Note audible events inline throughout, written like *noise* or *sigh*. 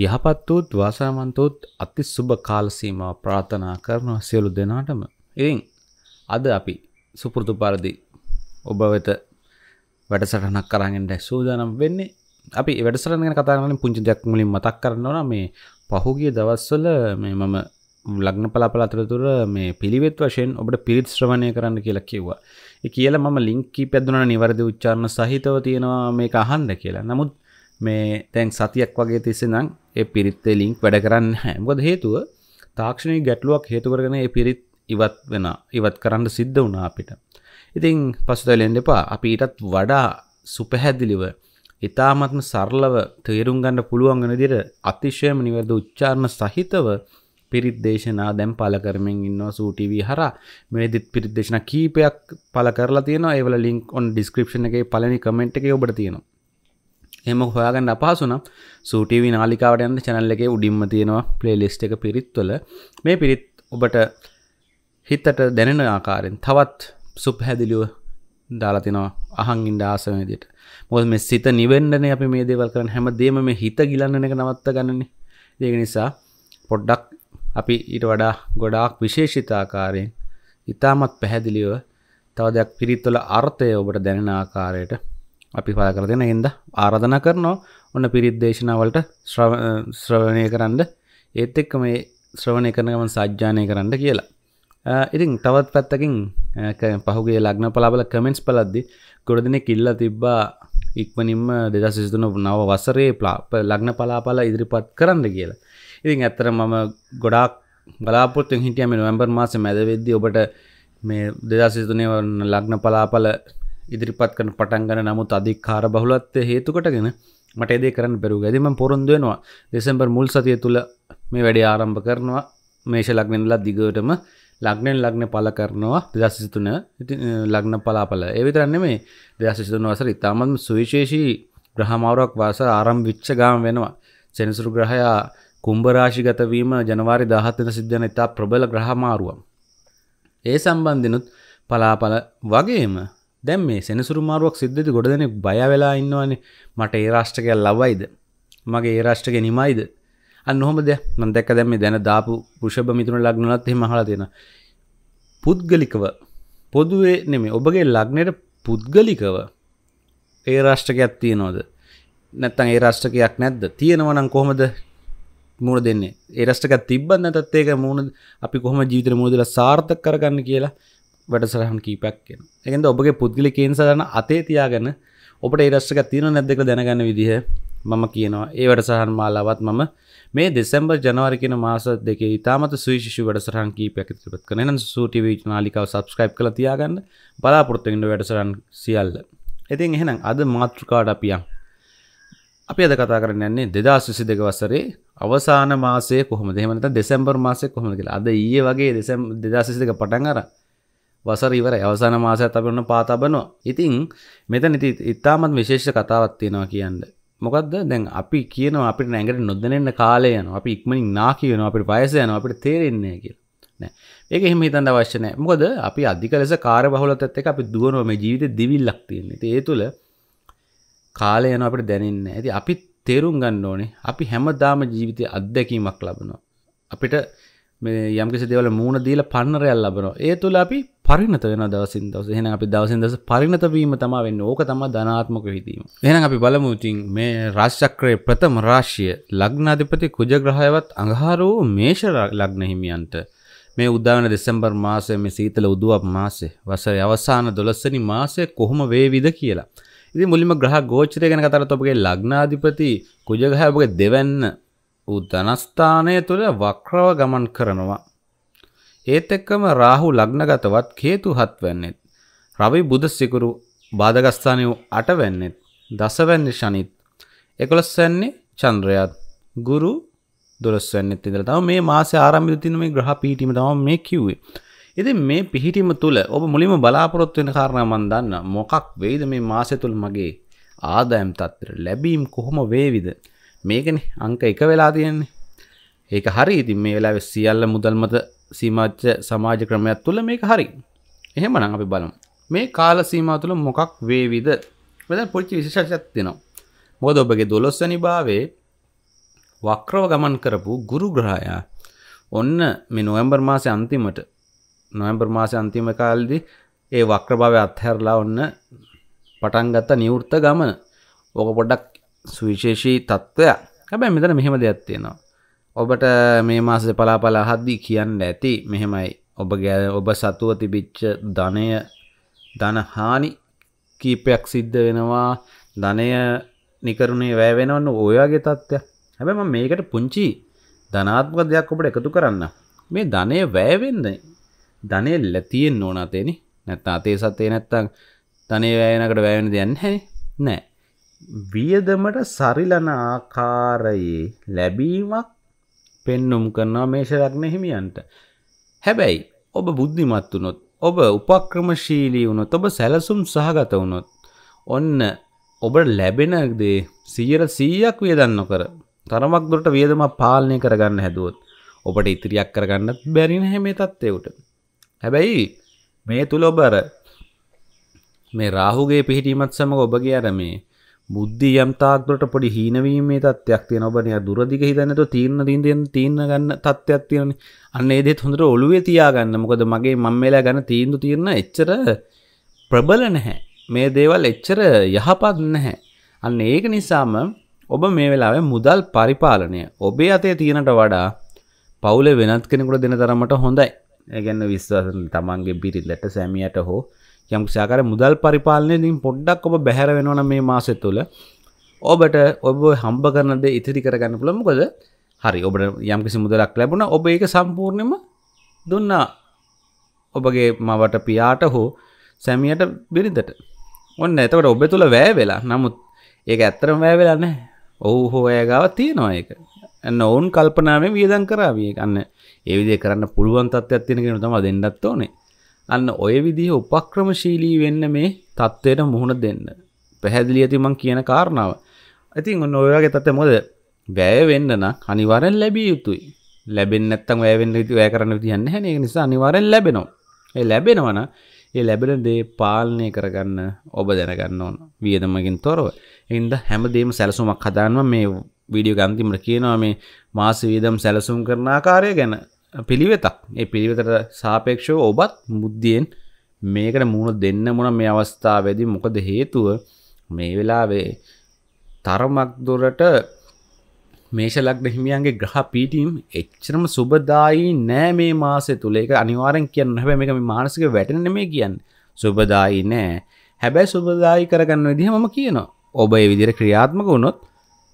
යහපත් වූත් වාසනාවන්ත වූත් අති සුබ කාල සීමාව ප්‍රාර්ථනා කරන සියලු දෙනාටම. ඉතින් අද අපි සුපුරුදු පරිදි ඔබ වෙත වැඩසටහනක් කරගෙන සූදානම් වෙන්නේ. අපි වැඩසටහන ගැන කතා කරන පුංචි දෙයක් මුලින් මතක් කරනවා මේ පහුගිය දවස්වල මේ මම ලග්න පලාපල අතරතුර මේ පිළිවෙත් වශයෙන් ඔබට පිරිත් ශ්‍රවණය කරන්න කියලා කිව්වා. ඒ කියලා මම ලින්ක් කීපයක් දුන්නා නිවැරදි උච්චාරණ සහිතව තියෙනවා මේක අහන්න කියලා. නමුත් මේ දැන් සතියක් වගේ තිස්සේ නම් ඒ පිරිත්තේ ලින්ක් වැඩ කරන්න හැමකද හේතුව තාක්ෂණය ගැටලුවක් හේතුකරගෙන ඒ පිරිත් ඉවත් වෙන ඉවත් කරන්න සිද්ධ වුණා අපිට ඉතිං පසුතලෙන් දෙපා අපි ඊටත් වඩා සුපැහැදිලිව ඉතාමත්ම සරලව තේරුම් ගන්න පුළුවන් වෙන දිර අතිශයම නිවැරද උච්චාරණ සහිතව පිරිත් දේශනා දැම් පල කරමින් ඉන්නවා සූටිවී හර මේදිත් පිරිත් දේශන කීපයක් පල කරලා තියෙනවා ඒවල ලින්ක් ඔන් ඩිස්ක්‍රපෂන එක පලනි කමෙන්ට් එක ඔබට තියෙනවා එම හොයාගන්න අපහසුනම් සූටව නාලිකාවට යන්න චැනල්ල එක උඩින්ම තියෙනවා ප්ලේලිස්ට එක පිරිත්වල මේ පිරිත් ඔබට හිත්තට දැනෙන ආකාරෙන් තවත් සුප් හැදිලිුව දාලතිනවා අහන් ඉන්ඩ ආසමදිට මොද මෙ සිත නිවෙන්ඩන අප මේ දේවල් කරන හැම දේම මේ හිත ගිලන්න එක නවත්ත ගන්නන්නේ ඒක නිසා පොඩ්ඩක් අපි ඊට වඩා ගොඩාක් විශේෂිතාකාරයෙන් ඉතාමත් පැහැදිලිව තවදයක් පිරිත්වල අර්ථය ඔබට දැනෙන ආකාරයට අපි පාල කර දෙන හින්ද ආරධන කරනවා ඔන්න පිරිත් දේශනාවලට ශ්‍රවණය කරන්න ඒත් එක්ක මේ ශ්‍රවණය කරනගමන් සජ්ජානය කරන්න කියලා ඉතින් තවත් පැත්තකින් පහුගේ ලග්න පලාබල කමෙන්ට්ස් පලද්දි ගොඩදින කිල්ල තිබ්බා ඉක්මනින්ම දෙදස් සිතුන නව වසරේ පලා ලග්න පලාපල ඉදිරිපත් කරන්න කියලා ඉතින් ඇත්තර මම ගොඩාක් බලාපොරත්තුෙන් හිටියම නොවම්බර් මාස මැදවෙද්දී ඔබට මේ දෙදස් සිතුනේ ලග්න පලාපල ඉදිරිපත් කන පටන්ගන නමුත් අධිකාර බහුලත්වය හේතුකටගෙන මට ඒදේ කරන්න බැරු ඇදම පොරොන්දුවෙනවා දෙසම්බර් මුල් සතිය තුළ මේ වැඩේ ආරම්භ කරනවා මේෂ ලක්නෙන්ලා දිගටම ලක්නෙන් ලක්න පල කරනවා දෙදසිතුන ලක්න පලාපල ඒවිතරන්න මේ දෙදසිතුන වසර ඉතාමත් සුවිශේෂී ග්‍රහමවරක් වාස ආරම් විච්ච ගාම වෙනවා සෙනසුරු ග්‍රහයා කුම්භරාශිගතවීම ජනවාරි දහත්වන සිද්ධන ඉතා ප්‍රබල ග්‍රහමාරුවම් ඒ සම්බන්ධනුත් පලාපල වගේම දැම් මේ සෙනසුරුමාරුවක් සිද්ධති ගොඩ දෙනෙක් බය වෙලා ඉන්නවානේ මට ඒ රාෂ්ටකයක් ලබයිද මගේ ඒ රාෂ්ටක නිමයිද අන්නොහොමද මන්දැක දැම දැන දාපු පුෂභ මිතුන ලක්නලත් මහලා තියෙන පුද්ගලිකව පොදුවේ නෙමේ ඔබගේ ලක්නයට පුද්ගලිකව ඒ රාෂ්ටකයක් තියනෝද නැත්තන් ඒ රාෂ්ටකයක් නැද්ද තියෙනවනම් කොහොමද මුණ දෙන්නේ ඒරස්ටකත් තිබ්බන්න තත්ඒක මුණ අපි කොහම ජීවිතර මුදල සාර්ථක කරගන්න කියලා වැඩසරහන් කීපයක් කියෙන එකද ඔබගේ පුද්ගලි කේන් සදන අතේ තියාගන්න ඔබට ඒරස්්ක තින නැද්දක දැනගන්න විදිහ මම කියනවා ඒ වැඩසහන් මාලාවත් මම මේ දෙෙසම්බර් ජනවාරිකෙන මාස දෙක ඉතාමත සවිශෂ වැඩසරහන් කීපයක් තිපත් කන සූටව නාලිකව සබස්ක්‍රයිප් කළ තියාගන්න බලාපොරත්තුඉට වැඩසරන් සියල්ල ඉතින් එහෙනම් අද මාතෘකාඩ අපියන් අපි අද කතා කරන්නේ දෙදස් විසි දෙක වසරේ අවසාන මාසය කොහොම දෙමට දෙෙසම්බර් මාසය කොහොමද කියලා අද ඒ වගේ දෙසම් දෙදස් විසික පටන් අරා වසර ඉවරයි අවසාන මාසයත් අපි ඔන්න පා තබනවා. ඉතින් මෙතන ඉතින් ඉතාමත් විශේෂ කතාවක් තියෙනවා කියන්න. මොකක්ද දැන් අපි කියනවා අපිට නැගට නොදැනෙන්න කාලය යනවා. අපි ඉක්මනින් නා කියනවා අපිට වයස යනවා අපිට තේරෙන්නේ නැහැ කියලා. නෑ ඒක එහෙම හිතන්න අවශ්‍ය නෑ මොකද අපි අධික ලෙස කාර්යබහුලත්වයත් එක්ක අපි දුවනවා මේ ජීවිතේ දිවිල්ලක් තියෙන. ඉතින් ඒ තුල කාලය යනවා අපිට දැනෙන්නේ නෑ. ඉතින් අපි තේරුම් ගන්න ඕනේ අපි හැමදාම ජීවිතේ අත්දැකීමක් ලබනවා. අපිට මේ යම්කිසි දෙවල මූුණ දීල පන්නරයල් ලබන ඒ තුළ අපි පරිනත වෙන දවසින් දවස එහෙන අපි දවසින් දස පරිනතවීම තම වෙන්න ඕක තම ධනාත්මක හිතීම එහෙන අපි බලමුතින් මේ රාශ්චක්‍රයේ ප්‍රථම රාශ්‍යය ලග්නාධිපති කුජග්‍රහයවත් අඟහාරූ මේෂ ලග්නහිමියන්ට මේ උදාවන දෙසම්බර් මාසය මේ සීතල උදුවක් මාසේ වසර අවසාන දොළස්සනි මාසය කොහොම වේවිද කියලා. ඉති මුලිම ග්‍රහ ගෝචරය ගැන කතර ඔපගේ ලග්නාධිපති කුජගහයපගේ දෙවැන්න ඌ ධනස්ථානය තුළ වක්‍රව ගමන් කරනවා. ඒත් එක්කම රාහු ලග්නගතවත් කේතු හත් වෙන්නෙත්. රවි බුද සිකුරු බාධගස්ථානය වූ අට වෙන්නෙත්. දසවැන්නේ ශනිත්. එකොළොස් වෙන්නේ චන්ද්‍රයාත්. ගුරු දොළොස් වෙන්නෙත් ඉඳලා තමයි මේ මාසේ ආරම්භය තියෙන මේ ග්‍රහ පීඨීම තමයි මේ කිව්වේ. ඉතින් මේ පිහිටීම තුළ ඔබ මුලින්ම බලාපොරොත්තු වෙන කාරණා මම දන්නා. මොකක් වෙයිද මේ මාසය තුළ මගේ ආදායම් තත්ත්වය ලැබීම් කොහොම වේවිද? මේකන අංක එක වෙලා තියෙන්නේ ඒක හරි ඉතින් මේ වෙලා සියල්ල මුදල්මත සීමාච්ච සමාජ ක්‍රමයක් තුළ මේක හරි එහෙම නං අපි බලමු මේ කාල සීමා තුළ මොකක් වේවිද වෙද පොච්චි විශේෂයක් තියෙනවා මොකද ඔබගේ දොළොස්වැනි භාවේ වක්‍රව ගමන් කරපු ගුරු ග්‍රහයා ඔන්න මේ නොවැම්බර් මාසේ අන්තිමට නොවැම්බර් මාසේ අන්තිම කාලෙදි ඒ වක්‍රභාවය අත්හැරලා ඔන්න පටන් ගත්ත නිවෘත්ත ගමන. ඕක පොඩ්ඩක් සුවිශේෂී තත්ත්වයක් හැබැයි මෙතන මෙහෙම දෙයක් තියෙනවා ඔබට මේ මාස පලාපල හද්දී කියන්න ඇති මෙහෙමයි ඔබ ගැ ඔබ සතුව තිබිච්ච ධනය ධනහානි කීපයක් සිද්ධ වෙනවා ධනය නිකරුණේ වැෑවෙනවන්න ඔයාගේ තත්ත්ය හැබැම මේකට පුංචි ධනාත්ම දෙයක් ඔබට එකතු කරන්න මේ ධනය වැෑවෙන්නේ ධනය ලැතියෙන් ඕනාතේනි නැත්තා අතේ සත්තේ නැත්තං ධනේ වැෑනකට වැෑවෙන දෙයන්න හැ නෑ වියදමට සරිලන ආකාරයේ ලැබීමක් පෙන්නුම් කරනවා මේෂලග්න හිමියන්ට. හැබැයි ඔබ බුද්ධිමත් වුනොත් ඔබ උපක්‍රමශීලී වුණොත් ඔබ සැලසුම් සහගත වුණොත් ඔන්න ඔබ ලැබෙනදේ සීර සීයක් වියදන්න කර තරමක් දුරට වියදම පාලනය කරගන්න හැදුවොත් ඔබට ඉතිරියක් කරගන්න බැරින හැමේ තත්ත්වයට. හැබැයි මේ තුළ ඔබර මේ රාහුගේ පිහිටීමත් සමඟ ඔබගේ අර මේ බුද්ධි යම්තාක්දොට පොඩි හීනවීමේ තත්යක් තියෙන ඔබනය දුරදිග හිතන්නට තීරණ දීන්දයෙන් තිීන්න ගන්න තත්ත්යක් තියෙන අන්න ඒදෙත් හොඳට ඔළුවේ තියාගන්න මොකද මගේ මංවෙලා ගැන තීන්දු තිරණ එච්චර ප්‍රබල නැහැ මේ දේවල් එච්චර යහපත් නැහැ අන්න ඒක නිසාම ඔබ මේ වෙලාවේ මුදල් පරිපාලනය ඔබේ අතේ තියෙනට වඩා පවුල වෙනත් කෙනෙකුට දෙන තරමට හොඳයි ඒගැන්න විශ්වාස තමන්ගේ බිරිල්ලට සැමියට හෝ යම්සාකර මුදල් පරිපාලනයලින් පොඩ්ඩක් ඔබ බැහැර වෙනවන මේ මාසෙ තුළ ඔබට ඔබ හම්බ කරනද ඉතිරි කරගන්න පුළමකොද හරි ඔබට යම්කිසි මුදලක් ලැබුණ ඔබ ඒක සම්පූර්ණයම දුන්නා ඔබගේ මවට පියාට හෝ සැමියට බිරිඳට ඔන්න එතකට ඔබ තුළ වැෑ වෙලා නමුත් ඒක ඇත්තරම් වැෑ වෙලා නෑ ඔහු හෝ ඇගාව තියෙනවා ඒක එන්න ඔවුන් කල්පනාවෙන් වියදන් කරාවිය ගන්න ඒවිදේ කරන්න පුළුවන් තත්ත්වයක් තියෙනගෙන තම දෙන්නත් ඕනේ අන්න ඔය විදිහ උපක්‍රමශීලී වෙන්න මේ තත්ත්වයට මුහුණ දෙන්න. පැහැදිලි ඇති මං කියන කාරණාව. ඉතින් ඔන්න ඔයගේ තත්ත්වය මොකද? වැය වෙන්න නම් අනිවාර්යෙන් ලැබිය යුතුයි. ලැබෙන්නේ නැත්නම් වැය වෙන්න විදිහ වැය කරන්න විදිහ නැහැ නේ. ඒක නිසා අනිවාර්යෙන් ලැබෙනවා. ඒ ලැබෙනවා නම් ඒ ලැබෙන දේ පාලනය කරගන්න ඔබ දැනගන්න ඕන. වියදමකින් තොරව. ඒ හින්දා හැමදේම සැලසුමක් හදාන්න මේ වීඩියෝ ගන්තිමට කියනවා මේ මාස වියදම් සැලසුම් කරන ආකාරය ගැන පිළිවෙතක් ඒ පිළිවෙතට සාපේක්ෂව ඔබත් මුද්දියෙන් මේකට මුණ දෙන්න මොන මේ අවස්ථාවේදී මොකද හේතුව මේ වෙලාවේ තරමක් දුරට මේෂ ලග්න හිමියන්ගේ ග්‍රහ පීඩීම් එච්චරම සුබදායි නෑ මේ මාසය තුල ඒක අනිවාර්යෙන් කියන්න හැබැයි මේක මේ මානසික වැටෙන නෙමෙයි කියන්නේ සුබදායි නෑ හැබැයි සුබදායි කරගන්න විදිහ මම කියනවා ඔබ ඒ විදිහට ක්‍රියාත්මක වුණොත්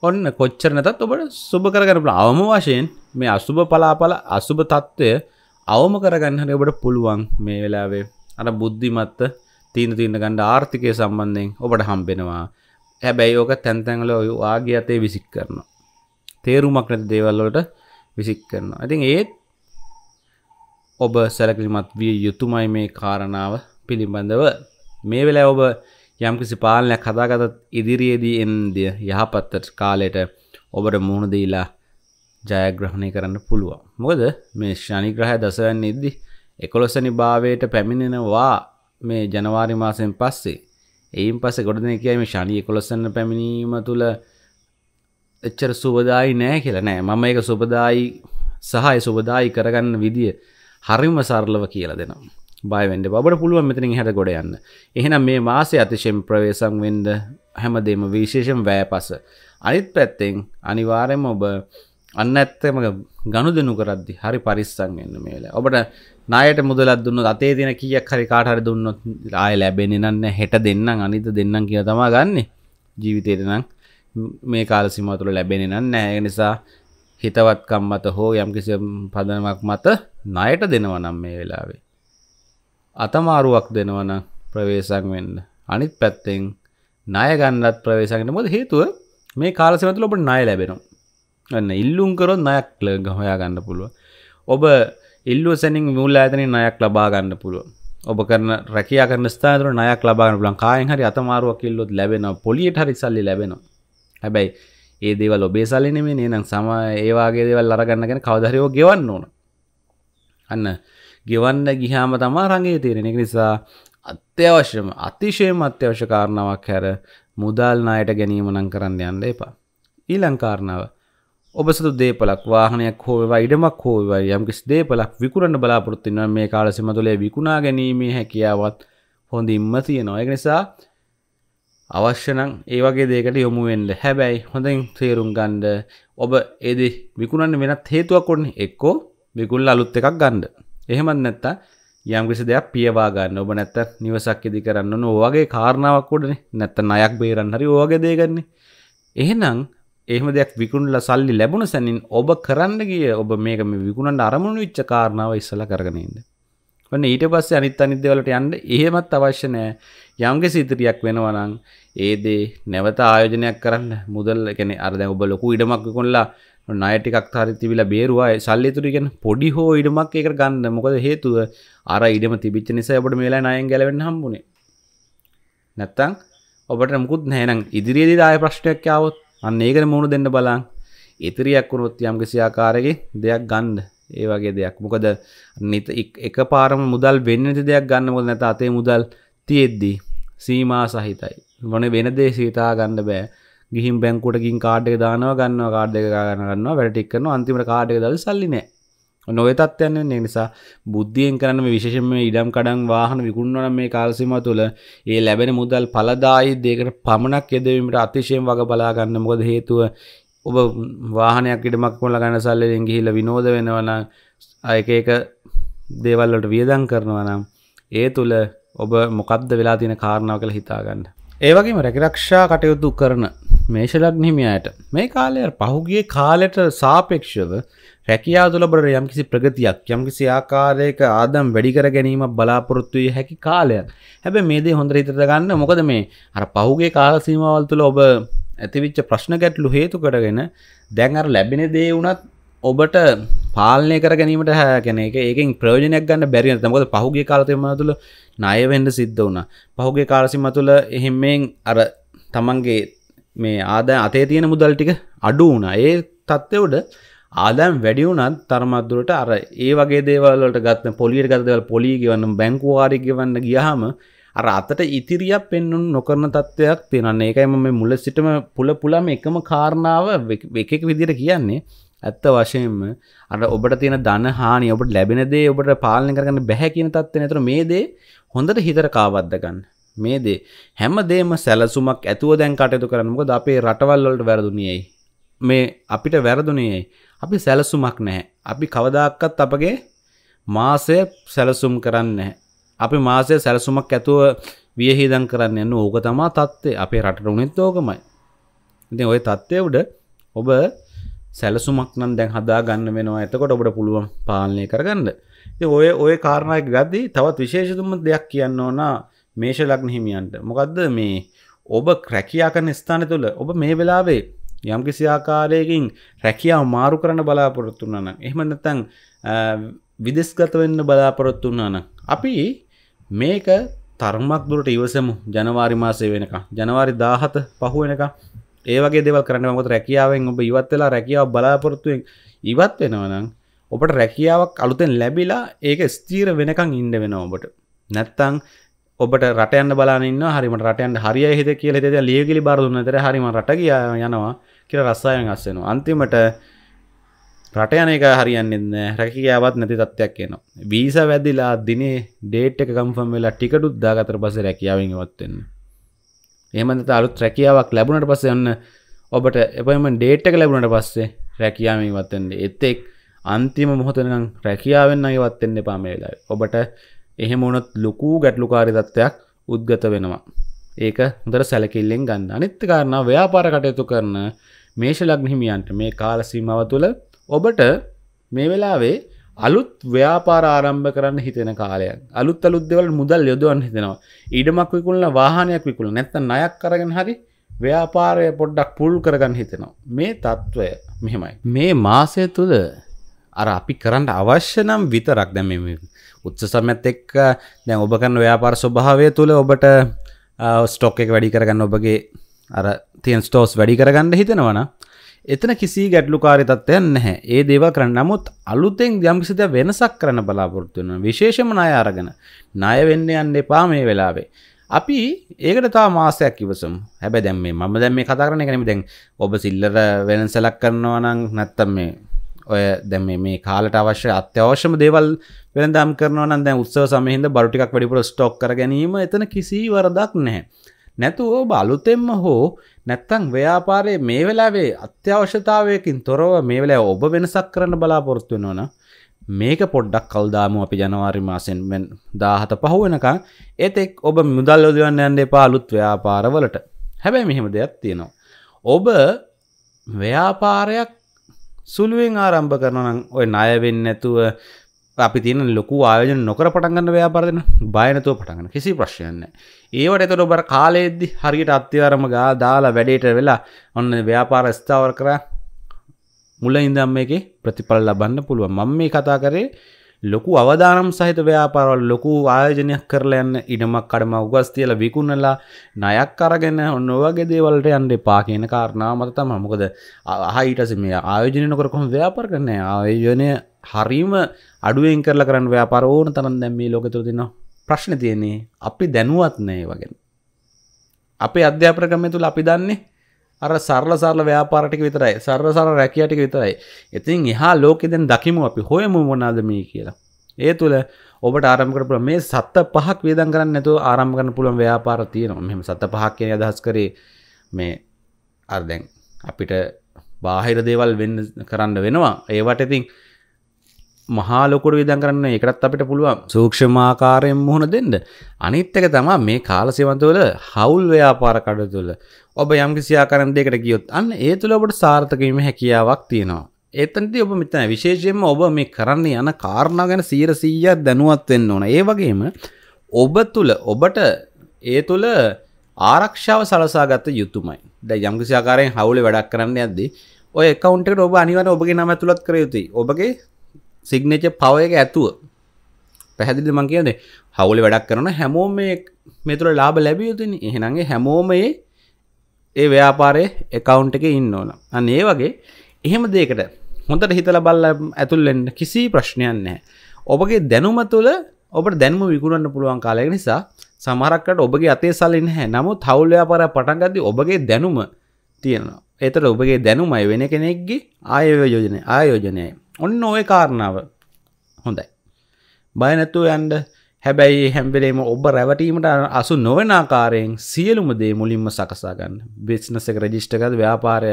ඔන්න කොච්චර නැතත් ඔබට සුබ කරගන්න පුළුවන් අවම වශයෙන් මේ අසුභ පලාපල අසුභ තත්ත්වය අවම කරගන්නට ඔබට පුළුවන් මේ වෙලාවේ අර බුද්ධිමත්ත තීන තින්න ගණ්ඩ ආර්ථිකය සම්බන්ධයෙන් ඔබට හම්බෙනවා හැබැයි ඕක තැන්තැන්ල ඔය ආගේ අතේ විසික් කරන තේරුමක් නැති දේවල්ලට විසික් කරනවා ඉතින් ඒත් ඔබ සැලකිලිමත් විය යුතුමයි මේ කාරණාව පිළිබඳව මේ වෙලා ඔබ යම්කිසි පාලනයක් හදාගතත් ඉදිරියේදී එන්දිය යහපත්තට කාලයට ඔබට මුහුණ දීලා ජයග්‍රහණය කරන්න පුළුවන් මොද මේ ශනිග්‍රහය දසයන් ඉද්දි එකොළොසනි භාවයට පැමිණෙනවා මේ ජනවාරි මාසයෙන් පස්සේ එයින් පස ගොඩන කියයි මේ ශනී එකොළොසන්න පැමිණීම තුළ එච්චර සුබදායි නෑ කියලා නෑ මම එක සුබදායි සහය සුබදායි කරගන්න විදිිය හරිම සරලව කියල දෙනවා බයිවෙන්ඩ බට පුළුවන් මෙතනින් හැට ගොඩ යන්න එහෙනම් මේ මාසය අතිශයෙන් ප්‍රවේසං වෙන්ඩ හැමදේම විශේෂම් වෑ පස අනිත් පැත්තෙන් අනිවාරෙන් ඔබ අන්න ඇත්තම ගණු දෙනු කරද්දි හරි පරිස්සං වෙන්න මේල ඔබට නායට මුදලත් දුන්න අතේ දෙන කියක් හරි කාටහරි දුන්නොත් ආය ලැබෙන නන්න හෙට දෙන්නම් අනිත දෙන්නම් කිය තමා ගන්න ජීවිතයට නම් මේ කාල සිමතුළ ලැබෙන නන්න ඒ නිසා හිතවත්කම් මත හෝ යම්කිසි පදනමක් මත ණයට දෙනවනම් මේ වෙලාවේ අතමාරුවක් දෙනවන ප්‍රවේශං වෙන්න අනිත් පැත්තෙන් ණය ගන්නත් ප්‍රවේශගෙන මොද හේතුව මේ කාලසිමතුල ඔබට ණය ලැබෙනවා න්න ඉල්ලුම් කරොත් නයක් හොයා ගන්න පුළුව ඔබ ඉල්ලුව සැනින් මුූල ඇතන නයක් ලබා ගන්න පුළුව ඔබ කරන රැකයා කරන ස්ථාතර නයක් ලබාගන්න පුලන් කායෙන් හරි අතමාරුවක් කිල්ලොත් ලැබෙන පොලියට හරි සල්ලි ලැබෙන හැබැයි ඒ දේවල් ඔබේ සල්ලිනෙමේ නේනම් සම ඒවාගේ දේවල් අරගන්නගෙන කවදරයෝ ගෙවන්න ඕන අන්න ගෙවන්න ගිහාම තමා රගේ තේරෙනෙ නිසා අත්‍යවශ්‍යම අතිශයම අත්‍යවශ්‍ය කාරණාවක් හැර මුදල් නායට ගැනීම නම් කරන්න යන්න එපා ඊලංකාරණාව ඔබසතු දේපලක් වාහනයක් හෝවා ඉඩමක් හෝවයි යම්කිස් දේපලක් විකුරන්න බලාපොරොත්තින්න මේ කාලසිම තුළේ විකුණා ගැනීමේ හැකියාවත් හොඳ ඉම්ම තියෙනවා එක නිසා අවශ්‍යනම් ඒ වගේ දේකට යොමුුවෙන්ඩ හැබැයි හොඳින් තේරුම් ගණ්ඩ ඔබ එද විකුණන්න වෙනත් හේතුවක් කොන්න එක්කෝ විකුල්ල අලුත් එකක් ගණ්ඩ එහෙමත් නැත්ත යම්කිසි දෙයක් පියවා ගන්න ඔබ නැත්ත නිවසක් ඉදි කරන්න ඕවාගේ කාරණාවක් කොඩන නැත්ත අයක් බේරන්න හරි ඕගේ දේගන්නේ එහෙනම් එහම දෙයක් විකුණල සල්ලි ලැබුණ සැනින් ඔබ කරන්න ගිය ඔබ මේක මේ විකුණන්ට අරමුණු විච්ච කාරණාව ඉස්සල කරගෙනන්න වන්න ඊට පස්සේ අනිත් අනිද්‍යවලට යන්න එහෙමත් අවශ්‍ය නෑ යම්ගේ සිතරියක් වෙනවනං ඒදේ නැවත ආයෝජනයක් කරන්න මුදල් එකන අරද ඔබ ලොකු ඉඩමක් කොල්ලා නයටිකක් හරිතිවිල බේරවා සල්ලිතුරගෙන පොඩි හෝ ඉඩමක් එක ගන්න මොකද හේතුව අර ඉඩම තිබිච්ච නිසා ඔබට මේලා නයෙන් ගැලවෙන්න හම්බුණේ නැත්තං ඔබට මුකුත් නෑනම් ඉදිරියේදී දාය ප්‍රශ්නයක් ාවත් අන්න ඒකට මුහුණ දෙන්න බලන් ඉතිරියක් වුණොත් යම් කිසි ආකාරයකින් දෙයක් ගන්න ඒ වගේ දෙයක්. මොකද එකපාරම මුදල් වෙන්නේ නැති දෙයක් ගන්න මොකද නැත අතේ මුදල් තියෙද්දි සීමා සහිතයි. මොන වෙන දේ හිතා ගන්න බෑ. ගිහින් බැංකුවට ගිහින් කාඩ් එක දානවා ගන්නවා කාඩ් එක ගන්නවා වැඩ ටික කරනවා අන්තිමට කාඩ් එක දාලා සල්ලි නැහැ. නොවතත්යන්න ඒ නිසා බුද්ධියෙන් කරන්න විශේෂම ඉඩම් කඩන් වාහන විකුණන මේ කාල්සිම තුළ ඒ ලැබෙන මුදල් පලදායි දෙකට පමණක් යෙදවීමට අතිශයෙන් වග බලාගන්න මොද හේතුව ඔබ වාහනයක් ඉඩමක් කොල ගන්න සල්ලෙන් ගිහිල විනෝද වෙනවන අයක එක දේවල්ලට වියදන් කරනවා නම් ඒ තුළ ඔබ මොකක්ද වෙලා තියෙන කාරණාව කළ හිතාගන්න ඒවගේම රැකිරක්ෂා කටයුතු කරන මේෂලක් නිමියයට මේ කාලය පහුගිය කාලෙට සාපේක්ෂව රැකියා තුළ බර යම්කිසි ප්‍රගතියක් යම්කිසි ආකාරයක ආදම් වැඩිකර ගැනීම බලාපොරොත්තු විය හැකි කාලයක් හැබැ මේදේ හොඳ හිතර ගන්න මොකද මේ අර පහුගේ කාල සීමවල් තුළ ඔබ ඇතිවිච්ච ප්‍රශ්න ගැටලු හේතු කරගෙන දැන් අර ලැබෙන දේ වුණත් ඔබට පාලනය කර ගැනීමට හැකැන එක ඒකින් ප්‍රයෝජනයක් ගන්න බැරි නැත මොකද පහුගිය කාලෙම තුළ ණය වෙන්න සිද්ධ වුණා. පහුගිය කාලසීම තුළ එහෙම්මෙන් අර තමන්ගේ මේ ආදාය අතේ තියෙන මුදල් ටික අඩු වුණා. ඒ තත්ත්වෙ උඩ ආදම් වැඩියුනත් තරමත්දුරට අර ඒ වගේ දේවල්ලට ගත්න පොලියට ගතදවල් පොලි ගවන්න බැංකවාරි ගවන්න ගියහම අර අතට ඉතිරියක් පෙන්නුම් නොකරන තත්ත්වයක් තියෙනන්න ඒකයිම මේ මුල සිටම පුල පුලම එකම කාරණාව එකෙක් විදිට කියන්නේ ඇත්ත වශයෙන්ම අට ඔබට තියෙන දන හානි ඔබට ලැබෙනදේ ඔබට පාලනය කරන්න බැහැ කියන තත්ව නතුර මේ දේ හොඳට හිතර කාවද්දගන්න මේ දේ හැම දේම සැලසුමක් ඇතුව දැන් කටයුතු කරනමුක අපේ රටවල්ලොට වැරදුනියයි මේ අපිට වැරදුනියයි අපි සැලසුමක් නැහැ. අපි කවදාක්වත් අපගේ මාසය සැලසුම් කරන්නේ අපි මාසය සැලසුමක් ඇතුව වියහිදන් කරන්න යන්න ඕක තමා තත්ත්වේ අපේ රටට උනෙත් ඕකමයි. ඉතින් ඔය තත්ත්වය උඩ ඔබ සැලසුමක් නම් දැන් හදා ගන්න වෙනවා එතකොට ඔබට පුළුවන් පාලනය කරගන්න. ඉතින් ඔය ඔය කාරණා එක ගද්දී තවත් විශේෂතම දෙයක් කියන්න ඕන මේෂ ලග්න හිමියන්ට. මොකද්ද මේ ඔබ රැකියා කරන ස්ථානය තුළ ඔබ මේ වෙලාවේ යම් කිසි ආකාරයකින් රැකියාව මාරු කරන්න බලාපොරොත්තු වුණා නම් එහෙම නැත්නම් විදේශගත වෙන්න බලාපොරොත්තු වුණා නම් අපි මේක තරමක් දුරට ඉවසමු ජනවාරි මාසයේ වෙනකම් ජනවාරි 17 පහු වෙනකම් ඒ වගේ දේවල් කරන්න මොකද රැකියාවෙන් ඔබ ඉවත් වෙලා රැකියාව බලාපොරොත්තුෙන් ඉවත් වෙනවා නම් ඔබට රැකියාවක් අලුතෙන් ලැබිලා ඒක ස්ථීර වෙනකම් ඉන්න වෙනවා ඔබට නැත්තම් ඔබට රටයන්න බලන්න හරිමට රටයන් හරිය හිත කියල ෙද ලියගිලි බාරදුන්නතර හරිම රට කිය යනවා කියල රස්සායන් අස්සෙනවා අන්තිමට රටයන එක හරියන්න රැකියාවත් නැති තත්වයක් කියනවා. වීස වැදදිලා දිනේ ඩේට් එක කම්ෆම් වෙලා ටිකටුත් දාගතර පස රැකියාවෙන් වත්වෙන්න. එහමත අලුත් රැකියාවක් ලැබුණට පස යන්න ඔබට එපම ඩේට් එක ලැබුණට පස්සේ රැකියාවෙන් වත්තෙන්ට එත්තෙක් අන්තිම මොහොතනම් රැකියාවෙන් අයවත්තෙන්න්න පාමේලා ඔබට එහෙම වුණොත් ලොකු ගැටලුකාරි තත්ත්වයක් උද්ගත වෙනවා. ඒක හොඳට සැලකිල්ලෙන් ගන්න. අනිත් කාරණා ව්‍යාපාර කටයුතු කරන මේෂ ලග්න හිමියන්ට මේ කාල සීමාව තුළ ඔබට මේ වෙලාවේ අලුත් ව්‍යාපාර ආරම්භ කරන්න හිතෙන කාලයක්. අලුත් අලුත් දේවල් මුදල් යොදවන්න හිතෙනවා. ඊඩමක් විකුණලා වාහනයක් විකුණලා නැත්නම් ණයක් අරගෙන හරි ව්‍යාපාරය පොඩ්ඩක් පුල් කරගන්න හිතෙනවා. මේ తত্ত্বය මෙහෙමයි. මේ මාසය තුළ අර අපි කරන්න අවශ්‍ය නම් විතරක් දැන් මේ උත්ස සමත් එක් දැන් ඔබ කරන්න ව්‍යාපාර ස්වභාවය තුළ ඔබට ස්ටොක් එක වැඩි කරගන්න ඔබගේ අර තියන් ස්ටෝස් වැඩි කරගන්න හිතෙනවන එතන කිසි ගැටලු කාරිතත්වයන් නැහැ ඒ දේව කරන්න නමුත් අලුතෙන් යම්කිසිද වෙනසක් කරන්න බලාපොරත්තුවන විශේෂම නාය අරගෙන ණය වෙන්න යන්න එපා මේ වෙලාවේ අපි ඒකට තා මාසයක් ඉවසම් හැබැ දැම් මේ මම දැම් මේ කතා කරන එකනෙම දැන් ඔබ සිල්ලර වෙනසලක් කරනවා නම් නැත්තම් මේ ඔය දැම මේ කාලට අවශ්‍ය අත්‍යවශ්‍යම දේවල් වෙළඳම් කරන දැ උත්සව සමහින්ද බරටිකක් වැඩිපුර ස්ටොක් කර ගැනීම එතන කිසි වරදක් නැහැ. නැතුව බලුතෙම්ම හෝ නැත්තං ව්‍යාපාරයේ මේ වෙලාවේ අත්‍යවශ්‍යතාවයකින් තොරව මේ වෙලා ඔබ වෙනසක් කරන්න බලාපොරොත්තු වෙනවන මේක පොඩ්ඩක් කල්දාම අපි ජනවාරි මාසෙන් දාහත පහුවෙනකා ඒතෙක් ඔබ මුදල් යොදවන්න යන්න එපා අලුත් ව්‍යාපාරවලට හැබැයි මෙහෙම දෙයක් තියෙනවා. ඔබ ව්‍යාපාරයක් සුළුවෙන් ආරම්භ කරනනම් ඔය ණයවෙන්න නැතුව අපි තියෙන ලොකු ආයෝජන නොකර පටන් ගන්න ව්‍යාපාරදෙන බය නැතුව පටන් ගන්න කිසි ප්‍රශ්නයක් නැහැ. ඒවට එතකොට ඔබ කාලෙද්දි හරියට අත්‍යවරම ගා දාලා වැඩේට වෙලා ඔන්න ව්‍යාපාර ස්ථාවර කරා මුලින් ඉඳන් මේකේ ප්‍රතිඵල ලබන්න පුළුවන්. මම මේ කතා කරේ ලොකු අවධානම් සහිත ව්‍යාපාරවල් ලොකු ආයෝජනයක් කරලා යන්න ඉඩමක් කඩම උගස් තියලා විකුණලා ණයක් අරගෙන ඔන්න ඔයගේ දේවල්ට යන්න එපා කියන කාරණාව මත තමයි. මොකද අහයිටස මේ ආයෝජනය නොකර කොහොම ව්‍යාපාර කරන්නේ? ආයෝජනය හරීම අඩුවෙන් කරලා කරන්න ව්‍යාපාර ඕන තරම් දැන් මේ ලෝකෙ තුල තියෙනවා. ප්‍රශ්නේ තියෙන්නේ අපි දැනුවත් නැහැ වගේ. අපේ අධ්‍යාපන ක්‍රමය තුල අපි දන්නේ අර සරල සරල ව්‍යාපාරටික විතරයි සරල සර රැකියටික විතරයි ඉතින් එහා ලෝකෙ දැන් දකිමු අපි හොයමු මොනාද මේ කියලා ඒ තුළ ඔබට ආරම් කරපුල මේ සත්ත පහක් වේදන් කරන්න නැතු ආරම් කරන පුළුවන් ව්‍යාපාර තියෙනවා මෙම සත්ත පහක් කියන අදහස් කරේ මේ අර දැන් අපිට බාහිර දේවල් වෙන්න කරන්න වෙනවා ඒවට ඉතින් මහාලොකොට විදන් කරන්න එකටත් අපිට පුළුවන් සූක්ෂමාකාරයෙන් මුහුණ දෙන්න. අනිත්තක තමා මේ කාලසිවන්තවල හවුල් ව්‍යාපාර කඩ තුළ ඔබ යම්කිසියාකරන් දෙකට ගියොත් අන්න ඒ තුළ ඔබට සාර්ථකීම හැකියාවක් තියෙනවා. එතනදී ඔබ මෙතන විශේෂයෙන්ම ඔබ මේ කරන්න යන කාරණා ගැන 100%ක් දැනුවත් වෙන්න ඕන. ඒ වගේම ඔබ තුල ඔබට ඒ තුල ආරක්ෂාව සලසාගත යුතුමයි. දැන් යම්කිසි ආකාරයෙන් හවුලේ වැඩක් කරන්න යද්දී ඔය account එකට ඔබ අනිවාර්යයෙන් ඔබගේ නම ඇතුළත් කර යුතුයි. ඔබගේ සිග්නච පව එක ඇතුව පැහැදිලි මං කියන්නේ හවුල වැඩක් කරන හැමෝම මෙතුර ලාබ ලැබියයුතුන එහෙනගේ හැමෝමයේ ඒ ව්‍යාපාරය එකකවුන්් එක ඉන්න ඕන අන්න ඒ වගේ එහෙම දේකට හොඳට හිතල බල්ල ඇතුල්ලෙන්න කිසි ප්‍රශ්නයන් නැහැ ඔබගේ දැනුම තුළ ඔබට දැන්ම විකුණන්න පුළුවන් කාලය නිසා සමරක්කට ඔබගේ අතේ සලින් හැ නමුත් හවුල්්‍යාපාර පටන්ගදදි ඔබගේ දැනුම තියෙනවා එතට ඔබගේ දැනුමයි වෙන කෙනෙක්ගේ ආයෝජනය ආයෝජනයයි ඔන්න ඔය කාරණාව හොඳයි බය නැතුව යන්ඩ හැබැයි හැම්බෙලේම ඔබ රැවටීමට අසු නොවනාකාරයෙන් සියලුම දේ මුලින්ම සකසාගන්න බිස්නසක රජිෂ්ටකද ව්‍යාපාරය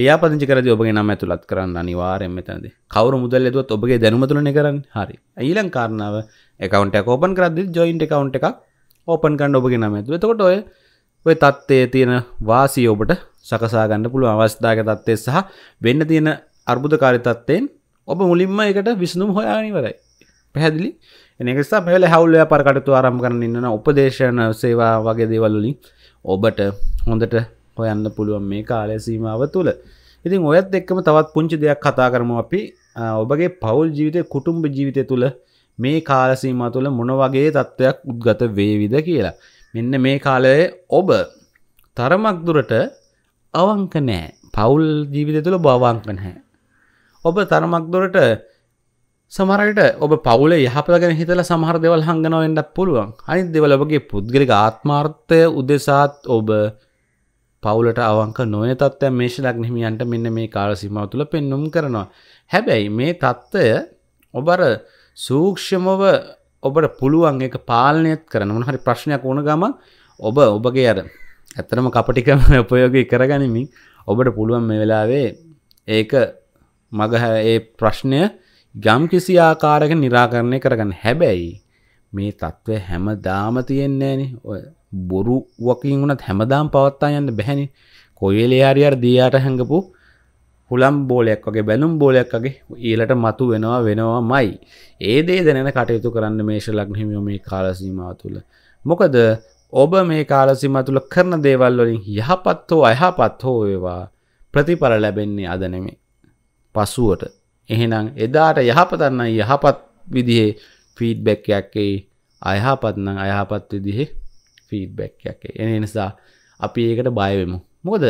ලියාපදිංචි කරද ඔබගේ නම ඇතුළත් කරන්න අනිවාරයෙන් මෙතනද කවරු මුදල් ඇතුවත් ඔබගේ දැනුමතුලන කරන්න හරි ඊලං කාරණාව එකකවන්ට කෝපන් කරදදි ජොයින්ට කවන්් එකක් ඕපන් කන්න ඔබගේ නම ඇතු එතකොට ඔය ඔය තත්ත්වය තියෙන වාසී ඔබට සකසාගන්න පුළුව අවස්ථාග තත්ත්වය සහ වෙන්න තියෙන අර්බුධකාරි තත්වයෙන් ඔබ මුලින්ම එකට විසඳුම් හොයානිවරයි පැහැදිලි එනිකසා මෙල හවුලය පරකටතු ආරම් කරන්න ඉන්න උපදේශන සේවා වගේ දේවල්ලින් ඔබට හොඳට හොයන්න පුළුවන් මේ කාලය සීමාව තුළ ඉතින් ඔයත් එක්කම තවත් පුංචි දෙයක් කතා කරම අපි ඔබගේ පවුල් ජීවිතය කුටුම්ඹ ජීවිතය තුළ මේ කාලසීම තුළ මොන වගේ තත්ත්වයක් උද්ගත වේවිද කියලා මෙන්න මේ කාලයේ ඔබ තරමක් දුරට අවංක නෑ පවුල් ජීවිතය තුළ බවංක නැහැ ඔබ තරමක් දොරට සමරට ඔබ පවුල යහපලගෙන හිතල සමහරදවල් හංගනව වෙන්නක් පුළුවන් අනි දෙවලබගේ පුද්ගලික ආත්මාර්ථය උදෙසාත් ඔබ පවුලට අවංක නොය තත්ත්ය මේෂ ලක්නහිමියන්ට මෙන්න මේ කාලසිමාව තුළ පෙන්නුම් කරනවා හැබැයි මේ තත්ත්වය ඔබර සූක්ෂමව ඔබට පුළුවන් එක පාලනයත් කරන හරි ප්‍රශ්නයක් ඕන ගම ඔබ ඔබගේ අර ඇත්තනම කපටිකම *laughs* උපයෝගී කරගනිමින් ඔබට පුළුවන් මේ වෙලාවේ ඒක මගහ ඒ ප්‍රශ්නය ගම් කිසි ආකාරක නිරාකරණය කරගන්න හැබැයි මේ තත්ත්වය හැම දාම තියෙන්නේන ඔය බොරු වකින් වුණත් හැමදාම් පවත්තා යන්න බැහැනි කොයිලයාරියර් දයාට හැඟපු හුළම් බෝලයක් වගේ බැලුම් බෝලයක් වගේ ඊලට මතු වෙනවා වෙනවා මයි ඒ දේ දැනෙන කටයුතු කරන්න මේශ ලක්නහිමියෝ මේ කාලසීමාව තුළ මොකද ඔබ මේ කාලසිම තුළ කරන දේවල්වලින් යහපත් හෝ අයහපත් හෝ ඒවා ප්‍රතිඵල ලැබෙන්නේ අදනෙමේ පසුවට. එහෙනම් එදාට යහපතන්න යහපත් විදිහේ ෆීඩ්බැක්කයක්කේ අයහපත්නම් අයහපත් විදිහේ ෆීඩ්බැක්කයක්ේ එන නිසා අපි ඒකට බයවෙමු. මොකද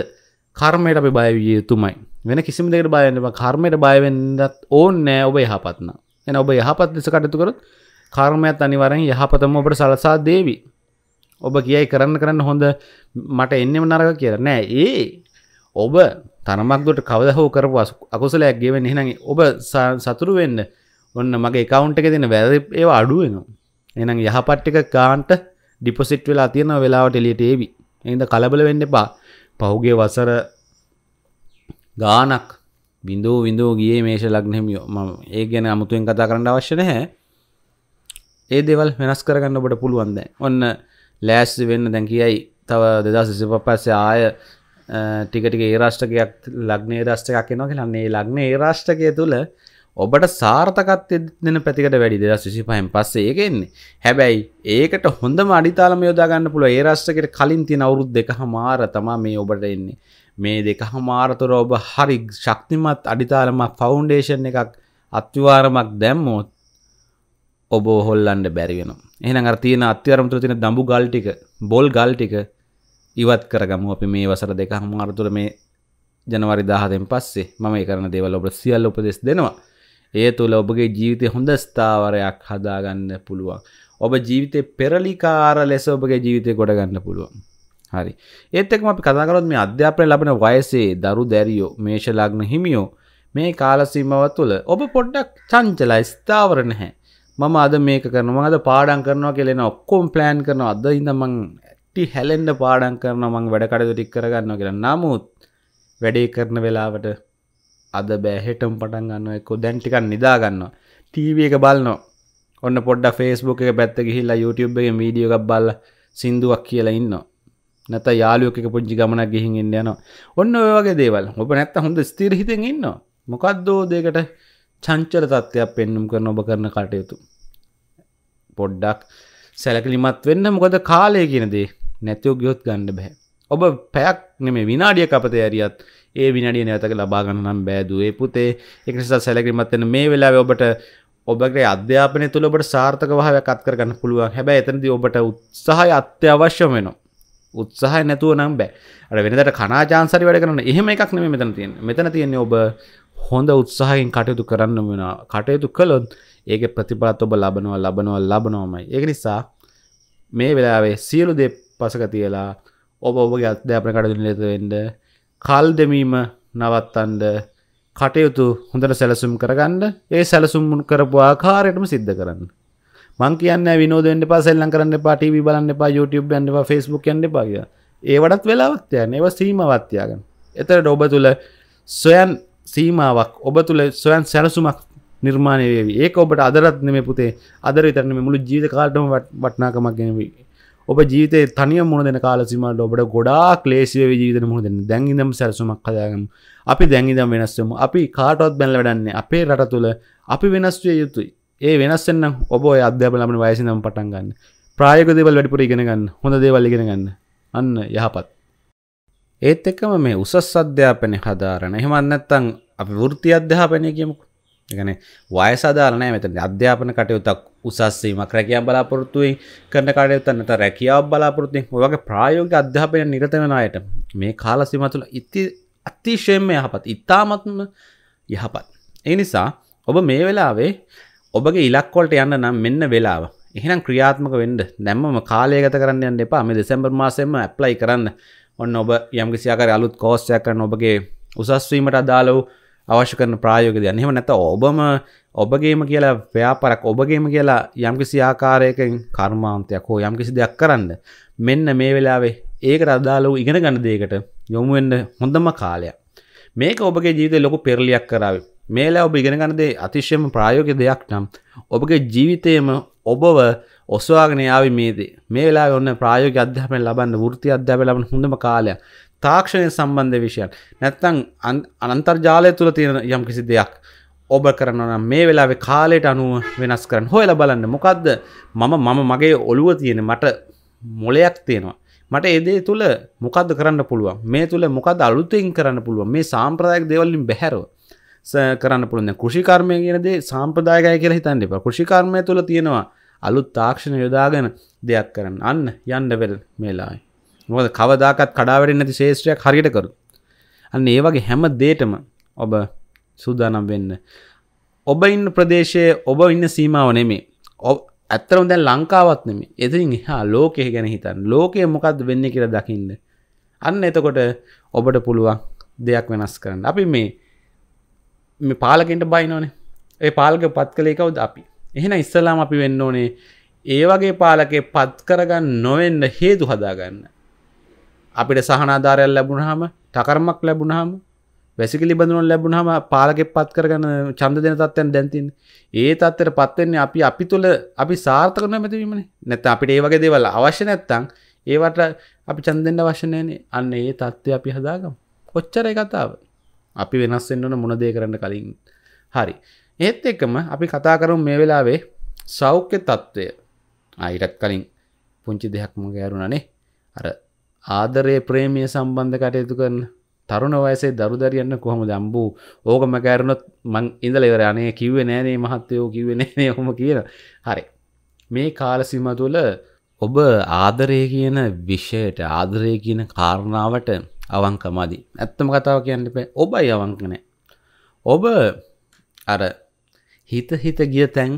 කර්මයට අපි බයවිය යුතුමයි වෙන කිසිම දෙකට බයවෙන්නම කර්මයට බයවෙන්නත් ඕන් නෑ ඔබ යහපත්න එන ඔබ යහපත් ලෙස කටයුතු කරොත් කර්මයත් අනිවරෙන් යහපතම ඔබට සලසා දේවි ඔබ කියයි කරන්න කරන්න හොඳ මට එන්නෙම නරක කියලා නෑ ඒ ඔබ තනමක්දොට කවද හෝ කරපු අකුසලයක් ගෙවෙන් එහෙන ඔබ සතුරු වෙන්න ඔන්න මගේ එකකවුන්ට එක තින වැද ඒ අඩුවෙනවා එනම් යහපට්ටික කාන්ට ඩිපොසිට් වෙලා තියෙන වෙලාවට එලියට ඒවි එද කලබල වෙන්න එපා පහුගේ වසර ගානක් බිඳූ විඳූ ගිය මේෂ ලක්නෙමියෝ ම ඒ ගැන අමුතුවෙන් කතා කරන්න අවශ්‍ය නැහැ ඒ දෙවල් වෙනස් කරගන්න ඔබට පුළුවන්ද ඔන්න ලෑස් වෙන්න දැන් කියයි තව දෙදා සිසිප පස්සේ ආය ටිකට ඒ රාෂ්ටකයක් ලග්නේ රාෂ්ටකයක් එනවා කියලා මේ ලග්නේ ඒ රාෂ්ටකය තුල ඔබට සාර්ථකත්වය දෙන පැතිකට වැඩි 2025න් පස්සේ ඒක එන්නේ. හැබැයි ඒකට හොඳම අඩිතාලම යොදා ගන්න පුළුවන් ඒ රාෂ්ටකයට කලින් තියෙන අවුරුදු දෙකමාර තමයි මේ ඔබට එන්නේ. මේ දෙකමාර තුර ඔබ හරි ශක්තිමත් අඩිතාලමක් ෆවුන්ඩේෂන් එකක් අත්විවරමක් දැම්මොත් ඔබ හොල්ලන්න බැරි වෙනවා. එහෙනම් අර තියෙන අත්විවරම තුල තියෙන දඹු ගල් ටික, බොල් ගල් ටික ඉවත් කරගමු අපි මේ වසර දෙක හමාරතුර මේ ජනවරි දාහතෙන් පස්සේ මම කරන දේවල් ඔබට සියල්ල උපදෙස් දෙනවා ඒ තුළ ඔබගේ ජීවිතය හොඳ ස්ථාවරයක් හදාගන්න පුළුවන් ඔබ ජීවිතය පෙරලිකාර ලෙස ඔබගේ ජීවිතය ගොඩගන්න පුළුවන් හරි ඒත්තෙක් අපි කතාකරොත් මේ අධ්‍යාපනය ලබන වයසේ දරු දැරියෝ මේශලග්න හිමියෝ මේ කාලසීමව තුළ ඔබ පොඩ්ඩක් චංචල ස්ථාවර නැහැ මම අද මේක කරනවා අද පාඩන් කරනවා කෙලෙන ඔක්කොම් ප්ලෑන් කරනවා අද ඉඳමං ටි හැලෙන්ඩ පාඩන් කරන මං වැඩකඩ ටික් කරගන්න කියලා නමුත් වැඩේ කරන වෙලාවට අද බෑහෙටම් පටන් ගන්න එක්ක දැන්ටිකක් නිදාගන්නවා ටීව එක බලනො ඔන්න පොඩ ෆස්බුක් එක පැත්ත ගහිල්ලා YouTubeුබගේ මීඩියෝ එකක් බල්ල සිින්දුවක් කියලා ඉන්න නැත යාලෝක පුංචි ගමනක් ගිහින් ඉන්න යනවා ඔන්න ඔයගේ දේවල් ඔබ නැත්ත හොඳ ස්තිරහිතෙන් ඉන්න මොකක්දෝ දෙකට චංචල තත්ත්වයක් පෙන්නුම් කරන ඔබ කරන කටයුතු පොඩ්ඩක් සැලකලිමත් වෙන්න මොකද කාලය කියනදේ නැතිව ගියොත් ගන්න බැහැ ඔබ පැයක් නෙමේ විනාඩිය අපතේ ඇරියත් ඒ විනාඩිය නැවතක ලබා ගන්න නම් බෑදුවේ පුතේ ඒක නිසා සැලකිලිමත් වෙන මේ වෙලාවේ ඔබට ඔබගේ අධ්‍යාපනය තුළ ඔබට සාර්ථක භාවයක් අත් කරගන්න පුළුවන් හැබැයි එතනදී ඔබට උත්සාහය අත්‍යවශ්‍යම වෙනවා උත්සාහය නැතුව නම් බෑ අර වෙනදට කනාචාන්සරි වැඩ කරන එහෙම එකක් නෙමෙයි මෙතන තියෙන්නේ මෙතන තියෙන්නේ ඔබ හොඳ උත්සාහයෙන් කටයුතු කරන්න වෙනවා කටයුතු කළොත් ඒකේ ප්‍රතිඵලත් ඔබ ලබනවා ලබනවා ලබනවාමයි ඒක නිසා මේ වෙලාවේ සියලු දේ පසක තියලා ඔබ ඔබගේ අධ්‍යාපන කටයුතු නිරතවෙන්න කල් දෙමීම නවත්තන්ඩ කටයුතු හොඳට සැලසුම් කරගන්න ඒ සැලසුම් කරපු ආකාරයටම සිද්ධ කරන්න මං කියන්න විනෝදෙන්ට පසෙල්ලන් කරන්න පටි බලන්න පා YouTube න්න ෆස්බුක් න්න පාග ඒවටත් වෙලාවත්යන ඒව සීමවත්යාගන්න එතට ඔබ තුළ සොයන් සීමාවක් ඔබ තුළ සොයන් සැලසුමක් නිර්මාණය වේ ඒක ඔබට අදරත් නෙම පුතේ අදර විතරන මුළු ජීවිත කාල්ටම වටනාකමක් ගැනවී ඔබ ජීත තනිය මුණ දෙන කාලසිමට ඔබට ගොඩා ක්ලේසිය ජීත මුහ දෙන්න දැන්ඉදම් සැරසුමක් හදාගම අපි දැන්ඉදම් වෙනස්සම අපි කාටොත් බැල වැඩන්නේ අපේ රට තුළ අපි වෙනස්වේ යුතුයි ඒ වෙනස්සෙන්න්න ඔබ අධ්‍යාප ලබන වයසිනම් පටන් ගන්න ප්‍රායක දෙවල් වැඩිපුර ඉගෙනගන්න හොඳ දේවල්ලිගෙන ගන්න අන්න යහපත් ඒත් එක්කම මේ උසස් අධ්‍යාපනය හදාරන එහෙමන්නත්තං අපි වෘති අධ්‍යාපනය කියමුකු ගැන වයසාධාරනය මෙතන අධ්‍යාපන කටයුතක් උසස්වීමක් රැකියාව බලාපොරොත්තුවෙන් කරන කාඩයුත්ත නැත රැකියාව බලාපොරොත්තුෙන් ඔය වගේ ප්‍රායෝගික අධ්‍යාපනය නිරත වෙන අයට මේ කාල සීමාව තුළ ඉති අතිශයෙන්ම යහපත් ඉතාමත්ම යහපත් ඒ නිසා ඔබ මේ වෙලාවේ ඔබගේ ඉලක්කොලට යන්න නම් මෙන්න වෙලාව එහෙනම් ක්‍රියාත්මක වෙන්න දැම්මම කාලය ගත කරන්න යන්න එපා මේ දෙසැම්බර් මාසෙම ඇප්ලයි කරන්න ඔන්න ඔබ යම් කිසි ආකාරයක අලුත් කෝස් එකක් කරන ඔබගේ උසස් වීමට අදාළ වූ අවශ්‍ය කරන ප්‍රායෝගික දයන් එහෙම නැත්නම් ඔබම ඔබගේම කියලා ව්‍යාපරක් ඔබගේම කියලා යම්කිසි ආකාරයකින් කර්මාන්තයක් හෝ යම්කිසි දෙයක් කරන්න මෙන්න මේ වෙලාවේ ඒකට අදාළ වූ ඉගෙන ගන්න දෙයකට යොමු වෙන්න හොඳම කාලයක්. මේක ඔබගේ ජීවිතේ ලොකු පෙරලියක් කරාවේ. මේලා ඔබ ඉගෙන ගන්න දේ අතිශයම ප්‍රායෝගික දෙයක් නම් ඔබගේ ජීවිතේම ඔබව ඔසවාගෙන යාවි මේ දේ. මේ වෙලාවේ ඔන්න ප්‍රායෝගික අධ්‍යාපනය ලබන්න වෘත්ති අධ්‍යාපනය ලබන්න හොඳම කාලයක්. තාක්ෂණය සම්බන්ධ විෂයන්. නැත්නම් අන්තර්ජාලය තුල තියෙන යම්කිසි දෙයක් ඔබ කරනනම් මේ වෙලාවෙ කාලයට අනුව වෙනස් කරන්න හොයල බලන්න මොකක්ද මම මම මගේ ඔළුව තියෙන මට මොලයක් තියෙනවා මට එදේ තුළ මොකක්ද කරන්න පුළුවන් මේ තුළ මොකද අලුතෙන් කරන්න පුළුවන් මේ සාම්ප්‍රදායක් දෙවලින් බැහැරව කරන්න පුළුවන් කෘෂිකර්මය කියනදේ සාම්ප්‍රදායකය කියලා හිතන්න එපා කෘෂිකර්මය තුළ තියෙනවා අලුත් තාක්ෂණ යොදාගෙන දෙයක් කරන්න අන්න යන්න වෙල් මේලායි මොකද කවදාකත් කඩාවැටෙන්නේ නැති ශේෂ්ත්‍රයක් හරියට කරු අන්න ඒ වගේ හැම දෙයකම ඔබ සූදානම් වෙන්න ඔබ ඉන්න ප්‍රදේශයේ ඔබ ඉන්න සීමාව නෙමේ ඇත්තරම් දැන් ලංකාවත් නෙමේ එතින් එහා ලෝකය ගැන හිතන් ලෝකය මොකක්ද වෙන්න කියලා දකින්න අන්න එතකොට ඔබට පුළුවන් දෙයක් වෙනස් කරන්න අපි මේ මේ පාලකෙන්ට බයිනෝනේ ඒ පාලක පත් කළේ කවුද අපි එහෙන ඉස්සලාම අපි වෙන්න ඕනේ ඒ වගේ පාලකේ පත් කරගන්න නොවෙන්න හේතු හදාගන්න අපිට සහනාධාරයක් ලැබුණහම ටකර්මක් ලැබුණහම වැසිකලි බඳුනන් ලැබුණහම පාලකෙ පත් කරගන්න චන්ද දෙන තත්වයන් දැන්තින් ඒ තත්තර පත්වෙන්නේ අපි අපි තුළ අපි සාර්ථකන මැතිවීමන නැත අපිට ඒ වගේ දේවල් අවශ්‍ය නැත්තං ඒවට අපි චන්දෙන්ට වශනයන අන්න ඒ තත්ත්වය අපි හදාගම් කොච්චර කතාව අපි වෙනස්සෙන්න්නන මොනදේ කරන්න කලින් හරි ඒත් එක්කම අපි කතා කරු මේ වෙලාවේ සෞඛ්‍ය තත්ත්වය අයිටත් කලින් පුංචි දෙයක් මග ඇරුණනේ අර ආදරේ ප්‍රේමිය සම්බන්ධ කටයුතු කරන්න තරුණ වයසේ දරු දරියන්න කොහොම දම්බූ ඕක මැකෑරුණොත් මං ඉඳල ඉවර අනේ කිව්ව නෑනේ මහත්තයෝ කිව නෑනේ හොම කියන හරි මේ කාලසිම තුළ ඔබ ආදරය කියන විෂයට ආදරය කියන කාරණාවට අවංකමදී ඇත්තම කතාව කියන්න පේ ඔබයි අවංකනෑ ඔබ අර හිත හිත ගිය තැන්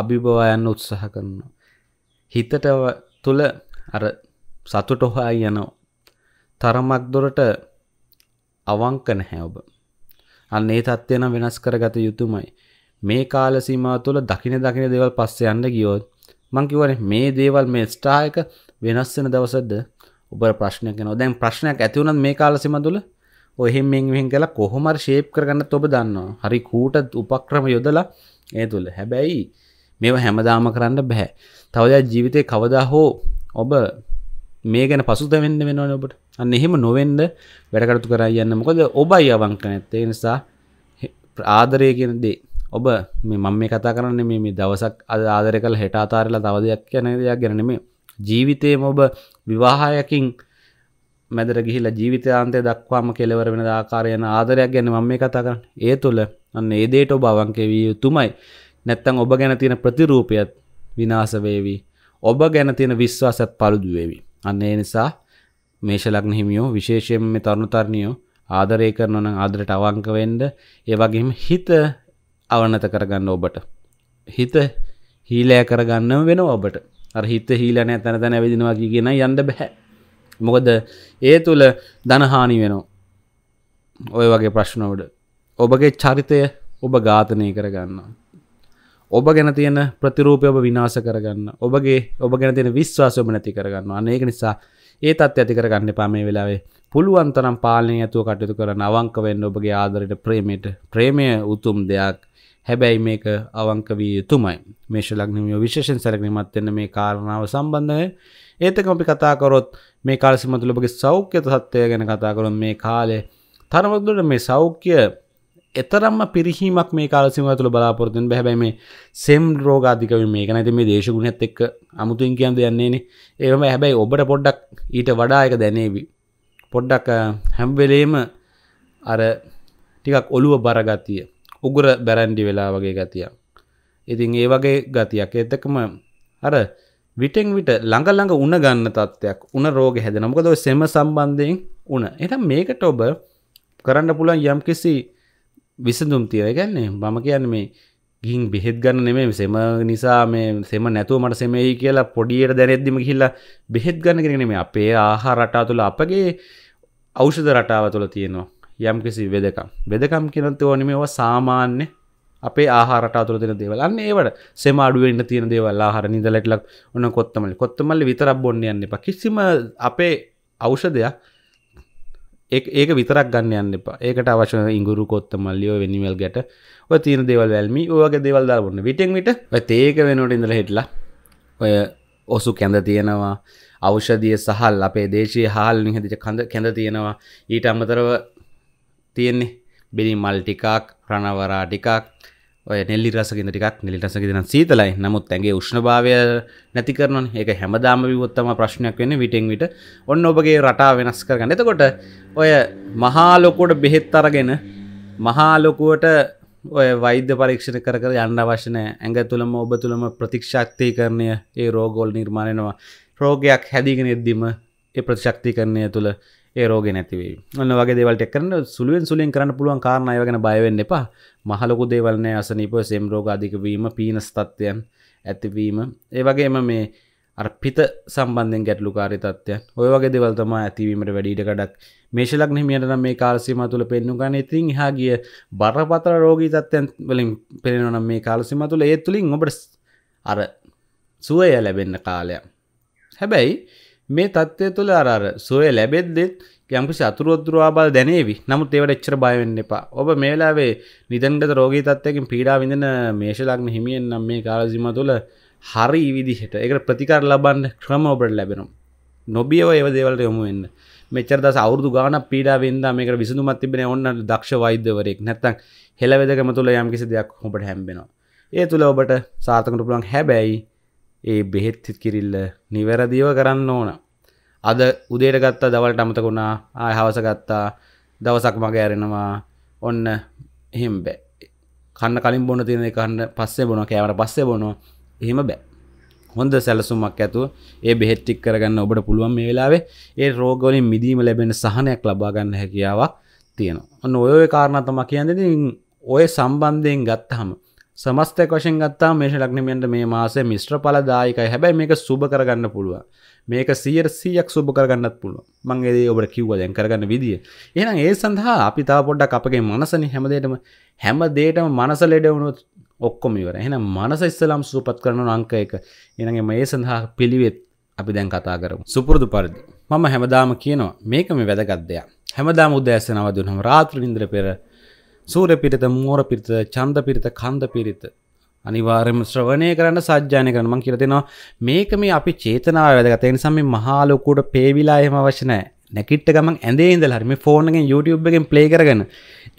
අභිභවායන්න උත්සාහ කරනවා හිතට තුළ අර සතුට හොහා යනවා තරමක් දොරට අවංක නැහැ ඔබ. අන්න ඒ தත්ත්වය නම් වෙනස් කරගත යුතුමයි. මේ කාල සීමාව තුළ දකින දකින දේවල් පස්සේ යන්න ගියොත් මං කිව්වනේ මේ දේවල් මේ ස්ටා එක වෙනස් වෙන දවසද ඔබ ප්‍රශ්නයක් එනවා. දැන් ප්‍රශ්නයක් ඇති වුණත් මේ කාල සීමාව තුළ ඔය එහෙම මෙන් මෙහෙන් කරලා කොහොම හරි ෂේප් කරගන්නත් ඔබ දන්නවා. හරි කූට උපක්‍රම යොදලා ඒ තුළ. හැබැයි මේව හැමදාම කරන්න බැහැ. තවදා ජීවිතේ කවදා හෝ ඔබ මේ ගැන පසුතැවෙන්න වෙනවනේ ඔබට. අන්න එහෙම නොවෙන්ඩ වැඩකටතු කර යන්න මොකද ඔබයි අවංක නැත්තේ නිසා ආදරය කියෙන දේ ඔබ මේ මම මේ කතා කරන්න මේ මේ දවසක් අද ආදරය කළ හෙට අතාරලා තවදයක් යන දෙයක් ගැනෙමේ ජීවිතයම ඔබ විවාහයකින් මැදර ගිහිලා ජීවිතයන්තය දක්වාම කෙලවර වෙන ආකාරයන ආදරයක් ගැන මම මේ කතා කරන්න ඒ තුළ අන්න ඒදේට ඔබ අවංකවිය යුතුමයි නැත්තං ඔබ ගැන තියෙන ප්‍රතිරූපයත් විනාසවේවී ඔබ ගැන තියෙන විශ්වාසත් පළුදුවේවි අන්නේ නිසා මේෂලග්න හිමියෝ විශේෂයෙන් මේ තරුණ තරුණියෝ ආදරය කරනවා නම් ආදරයට අවංක වෙන්න ඒ වගේම හිත අවනත කරගන්න ඔබට හිත හීලෑ කරගන්නම වෙනවා ඔබට අර හිත හීලා නැහැ තන තන ඇවිදිනවා කියන යන්න බෑ මොකද ඒ තුල ධනහානි වෙනවා ඔය වගේ ප්‍රශ්න වල ඔබගේ චරිතය ඔබ ඝාතනය කරගන්නවා ඔබ ගැන තියෙන ප්‍රතිරූපය ඔබ විනාශ කරගන්න ඔබගේ ඔබ ගැන තියෙන විශ්වාසය ඔබ නැති කරගන්නවා අනේක නිසා ඒ තත් ඇති කරගන්න එපා මේ වෙලාවේ පුළුවන් තරම් පාලනය ඇතුව කටයුතු කරන අවංක වෙන්න ඔබගේ ආදරයට ප්‍රේමයට ප්‍රේමය උතුම් දෙයක් හැබැයි මේක අවංක වී යුතුමයි මේෂ ලග්නමියෝ විශේෂෙන් සැලකිලිමත් වෙන්න මේ කාරණාව සම්බන්ධව ඒතක අපි කතා කරොත් මේ කාලසීමාව තුළ ඔබගේ සෞඛ්‍ය තත්ත්වය ගැන කතා කරොත් මේ කාලේ තරමක් දුරට මේ සෞඛ්‍ය එතරම්ම පිරිහීමක් මේ කාලසිම තුළ බලාපොරතින් බැහැබයි මේ සෙම් රෝගාධිකව මේ නැති මේ දේශගුණත් එක්ක අමුතුන් කියන්ද යන්නේනේ ඒම හැබැයි ඔබට පොඩ්ඩක් ඊට වඩායක දැනේවි පොඩ්ඩක් හැම්වෙලේම අර ටිකක් ඔළුව බරගතිය උගුර බැරැන්ඩි වෙලා වගේ ගතියක් ඉතින් ඒ වගේ ගතියක් එතකම අර විටෙන් විට ළඟළඟ උන ගන්න තත්ත්වයක් උන රෝග හැද නමුකද සෙම සම්බන්ධයෙන් උන එට මේකට ඔබ කරන්න පුළන් යම් කිසි විසඳුම් තිය ගැන්නේ මම කියන්න මේ ගින් බෙහෙත් ගන්න නෙමේ සෙම නිසා මේ සෙම නැතුව මට සෙමයි කියලා පොඩියට දැනෙද්දිම කිහිල්ලා බෙහෙත් ගන්න කෙනෙ මේ අපේ ආහා රටා තුළ අපගේ අවෂධ රටාව තුළ තියෙනවා යම් කිසි වෙදකම් වෙදකම් කියනත ඕනම ඒවා සාමාන්‍ය අපේ ආහාරට අතුර දෙන දේවල් අන්න ඒවට සෙම අඩුවෙන්ට තියෙන දේවල් ආහාර නිදලටලක් ඔන්න කොත්තමලි කොත්තමල්ලි විතරක් බොන්න යන්න එපා කිසිම අපේ අවෂධයක් ඒක විතරක් ගන්න යන්න එපා ඒකට අවශ්‍ය ඉංගුරු කොත්ත මල්ලියෝ වෙනිවල් ගැට ඔය තීන දේවල් වැල්මි ඔයගේ දේවල් දාලා බොන්න විටෙන් විට ඒක වෙනකොට ඉඳලා හිටලා ඔය ඔසු කැඳ තියෙනවා ඖෂධිය සහල් අපේ දේශීය හාල් නිහදිච්ච කඳ කැඳ තියෙනවා ඊට අමතරව තියෙන්නේ බෙලි මල් ටිකක් රණවරා ටිකක් ඔය නෙල්ලි රසගෙන ටිකක් නෙලි රසගෙදන සීතලයි නමුත් ඇගේ උෂ්ණභාවය නැති කරන එක හැමදාම විවොත්තම ප්‍රශ්නයක් වෙන විටෙන් විට ඔන්න ඔබගේ රටා වෙනස් කරගන්න එතකොට ඔය මහාලොකෝට බෙහෙත් අරගෙන මහාලොකුවට ඔය වෛද්‍ය පරීක්ෂණ කර කර යන්න අවශ්‍යනය ඇඟ තුළම ඔබ තුළම ප්‍රතික්ෂක්තිය කරණය ඒ රෝගෝල් නිර්මාණයනවා රෝගයක් හැදිගෙන එද්දිම ඒ ප්‍රතිශක්ති කරණය තුළ ඒරෝග නැතිවේ ඔන්න වගේ දෙවල්ට කරන සුළුවෙන් සුලින් කරන්න පුළුවන් කාරණයවගෙන බයවෙන්න එපා මහලොකු දේවල්නය අසනීප සෙම්රෝග අධිකවීම පීනස් තත්ත්වයන් ඇතිවීම ඒවගේම මේ අර්පිත සම්බන්ධෙන් ගැටලු කාරිතත්වයන් ඔය වගේ දෙවල්තම ඇතිවීමට වැඩිට ගඩක් මේශලක් නහිමියට නම් මේ කාලසිම තුළ පෙන්නු ගන ඉතින් හා ගිය බරපතර රෝගී තත්වයන් වලින් පෙනෙනනම් මේ කාලසිම තුළ ඒ තුළින් ඔබට අර සුවය ලැබෙන්න කාලයක් හැබැයි මේ තත්ත්වය තුළ අර සොය ලැබෙද්දෙත් යම්කිසි අතුරුවතුරවාබල් දැනේවි නමුත් ඒවට එච්චර බයවෙන්න එපා ඔබ මේ වෙලාවේ නිදන්ගත රෝගී තත්ත්වයකින් පීඩා විඳින මේෂලග්න හිමියෙන් නම් මේ කාලසීම තුළ හරි විදිහට ඒකට ප්‍රතිකාර ලබන්න ක්‍රම ඔබට ලැබෙනවා නොබියව ඒව දේවල්ට යොමු වෙන්න මෙච්චර දස අවුරුදු ගාන පීඩා වෙන්දා මේකට විසඳුමක් තිබෙන ඔන්න දක්ෂ වෛද්‍යවරයෙක් නැත්තම් හෙළවෙදකම තුළ යම්කිසි දෙයක් ඔබට හැම්බෙනවා ඒ තුළ ඔබට සාර්ථකට පුළුවන් හැබැයි ඒ බෙහෙත් කිරිල්ල නිවැරදිව කරන්න ඕන අද උදේට ගත්තා දවල්ට අමතකුණා ආය හවස ගත්තා දවසක් මග ඇරෙනවා ඔන්න එහෙම බෑ කන්න කලින් බොන තියෙන කන්න පස්සේ බොන කෑවට පස්සේ බොන එහෙම බෑ හොඳ සැලසුමක් ඇතුව ඒ බෙහෙත්ටික් කරගන්න ඔබට පුළුවන් මේ වෙලාවේ ඒ රෝගවලින් මිදීම ලැබෙන සහනයක් ලබාගන්න හැකියාවක් තියෙනවා ඔන්න ඔය කාරණතම කියන්න ඔය සම්බන්ධයෙන් ගත්තහම සමස්තයක් වශෙන් ගත්තා මේෂ ලක්නමියන්ට මේ මාසේ මිශ්‍ර පලදායකයි හැබැයි මේක සුබ කරගන්න පුළුවන් මේක සියර් සියක් සුබ කරගන්නත් පුළුව මංගේදේ ඔබට කිව්වදැන් කරගන්න විදිිය එනම් ඒ සඳහා අපි තා පොඩ්ඩක් අපගේ මනසන හැමදේටම හැම දේටම මනස ලෙඩවුණුත් ඔක්කොම ඉවර එහෙනම් මනස ඉස්සලම් සූපත් කරන අංක එක එනගේ මේ සඳහා පිළිවෙත් අපි දැන් කතා කරමු සුපුරුදු පරිදි මම හැමදාම කියනවා මේක මේ වැදගත් දෙයක් හැමදාම උදෑසන නවදුනම රාත්‍රී නිින්දර පෙර සූර පිරිත මෝර පිරිත චන්ද පිරිත කන්ද පිරිත අනිවාර්යම ශ්‍රවණය කරන්න සජ්ජානය කරන මං කියලා දෙනවා මේක මේ අපි චේතනාව වැදගත් ඒ නිසා මේ මහා ලොකුට පේවිලා එහෙම අවශ්‍ය නැහැ නැකිට්ට ගමන් ඇඳේ ඉඳලා හරි මේ ෆෝන් එකෙන් YouTube එකෙන් play කරගෙන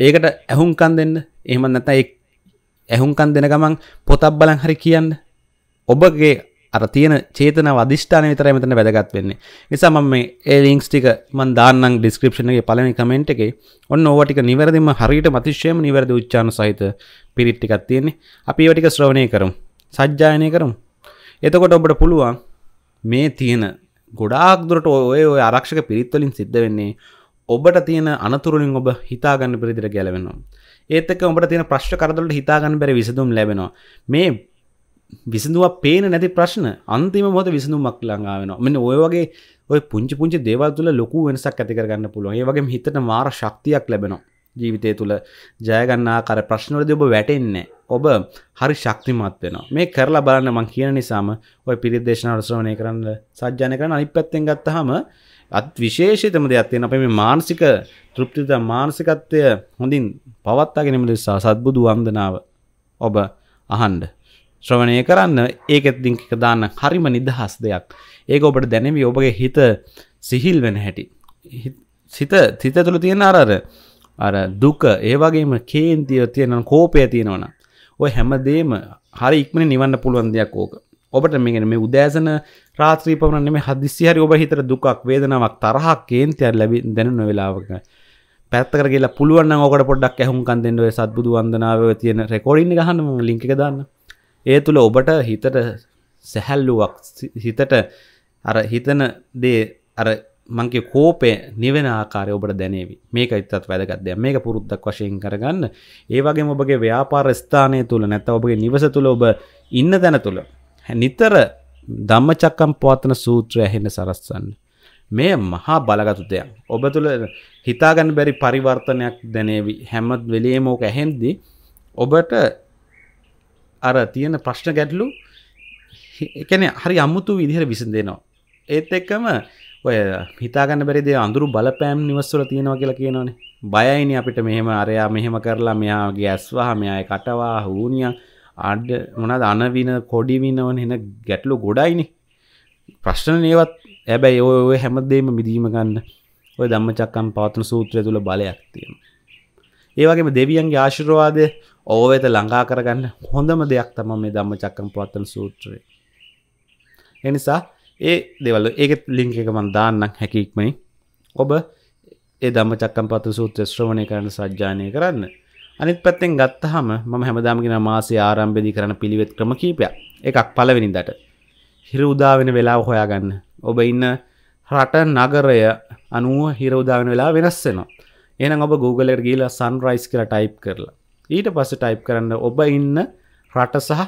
ඒකට ඇහුම්කන් දෙන්න එහෙම නැත්නම් ඒ ඇහුම්කන් දෙන ගමන් පොතක් බලන් හරි කියන්න ඔබගේ අර තියෙන චේතන අධිෂ්ඨාන විතර මෙතන වැදගත් වෙන්නේ නිසා මම මේ ඒ ලින්ක්ස් ටික මම දාන්නම් ඩිස්ක්‍රිප්ෂන් එකේ පළවෙනි කමෙන්ට් එකේ ඔන්න ඕවා ටික නිවැරදිම හරියට මතිශයම නිවැරදි උච්චාරණ සහිත පිරිත් ටිකක් තියෙන්නේ අපි ඒවා ටික ශ්‍රවණය කරමු සජ්ජායනය කරමු එතකොට ඔබට පුළුවන් මේ තියෙන ගොඩාක් දුරට ඔය ඔය ආරක්ෂක පිරිත් වලින් සිද්ධ වෙන්නේ ඔබට තියෙන අනතුරුලින් ඔබ හිතාගන්න පිළිදිර ගැලවෙනවා ඒත් එක්ක ඔබට තියෙන ප්‍රශ්න කරදරවලට හිතාගන්න බැරි විසඳුම් ලැබෙනවා මේ විසඳුවක් පේන නැති ප්‍රශ්න අන්තිම මොද විසඳුමක් ළඟාවෙන මෙන්න ඔය වගේ ඔය පුංචි පුංචි දේවල් තුළ ලොකු වෙනසක් ඇතිකරගන්න පුළුවන් ඒ වගේ හිතට මාර ශක්තියක් ලැබෙනවා ජීවිතය තුළ ජයගන්නා කර ප්‍රශ්නවලද ඔබ වැටෙන්නේ ඔබ හරි ශක්තිමත් වෙන මේ කරලා බලන්න මං කියන නිසාම ඔය පිරිදේශන අරශ්‍රවණය කරන්න සජ්ජාන කරන අනි පැත්තෙන් ගත්තහම අත් විශේෂිතම දෙයක් තියෙන අපේ මේ මානසික තෘප්තිත මානසිකත්වය හොඳින් පවත්තාගෙනම නිසා සත්බුදු වන්දනාව ඔබ අහන්ඩ ශ්‍රවණය කරන්න ඒකෙත් දිංකික දාන්න හරිම නිදහස් දෙයක් ඒක ඔබට දැනෙවි ඔබගේ හිත සිහිල් වෙන හැටි සිත සිත තුළ තියෙන අරර අර දුක ඒවගේම කේන්තිය තියෙන කෝපය තියෙනවන ඔය හැමදේම හරි ඉක්මන නිවන්න පුළුවන් දෙයක් ඕක ඔබට මේගෙන මේ උදෑසන රාත්‍රීපවන මේ හදිසි හරි ඔබ හිතර දුකක් වේදනාවක් තරහක් කේන්තියක් ලැබි දැනුන වෙලාවක පැත්තකර කියලා පුළුවන් ඕකට පොඩක් ඇහුම්කන් දෙන්න ඔය සත්බුදු වන්දනාව තියෙන රෙකෝඩින් ගහන්න ලිංක දාන්න ඒ තුළ ඔබට හිතට සැහැල්ලුවක් හිතට අර හිතන දේ අර මංගේ කෝපය නිවෙන ආකාරය ඔබට දැනේවි මේක ඉත්තත් වැදගත්ය මේක පුරුද්දක් වශයෙන් කරගන්න ඒවගේ ඔබගේ ව්‍යාපාර ස්ථානය තුළ නැත ඔබගේ නිවස තුළ ඔබ ඉන්න තැන තුළ නිතර දම්ම චක්කම් පවත්තන සූත්‍රය ඇහෙන්න සරස්වන්න මේ මහා බලගතු දෙයක් ඔබ තුළ හිතාගන්න බැරි පරිවර්තනයක් දැනේවි හැමත් වෙලේ මෝක ඇහෙන්දි ඔබට අර තියෙන ප්‍රශ්න ගැටලු එකන හරි අමුතු විදිහර විසින් දෙනවා. ඒත් එක්කම ඔය හිතාගන්න බැරිද අඳුරු බලපෑම් නිවස්සල තියෙනවා කියලා කියනවනේ බයයිනි අපිට මෙහෙම අරයා මෙහෙම කරලා මෙයාගේ ඇස්වාහ මෙයාය කටවා හූනියන් අඩ මොනද අනවින කොඩිවිනවන එෙන ගැටලු ගොඩයිනි ප්‍රශ්න ඒවත් ඇබැයි ඔය ඔය හැමදේම මිදීම ගන්න ඔය දම්ම චක්කම් පවතන සූත්‍රය තුළ බලයක් තියෙන ඒවගේම දෙවියන්ගේ ආශිරවාදය ඕව වෙත ලංකා කරගන්න හොඳම දෙයක් තම මේ දම්ම චක්කම් පවත්තන සූත්‍රය. එනිසා ඒ දෙවල ඒකත් ලිංක එක මන් දාන්නම් හැකික්මයි ඔබ ඒ දම්ම චක්කම් පත සූත්‍ර ශ්‍රවණය කරන සජ්ජානය කරන්න අනිත් පැත්තෙන් ගත්තහම ම හැමදාමගෙන මාසේ ආරම්භෙදි කරන පිළිවෙත් ක්‍රම කීපයක් එකක් පලවෙනි දට හිර උදාවෙන වෙලා හොයාගන්න ඔබ ඉන්න රට නගරය අනුව හිර උදාවෙන වෙලා වෙනස්සෙනවා එනම් ඔබ Googleලට ගීල සන්රයිස් කියලා ටයිප් කරලා ඊට පස්ස ටයිප් කරන්න ඔබ ඉන්න රට සහ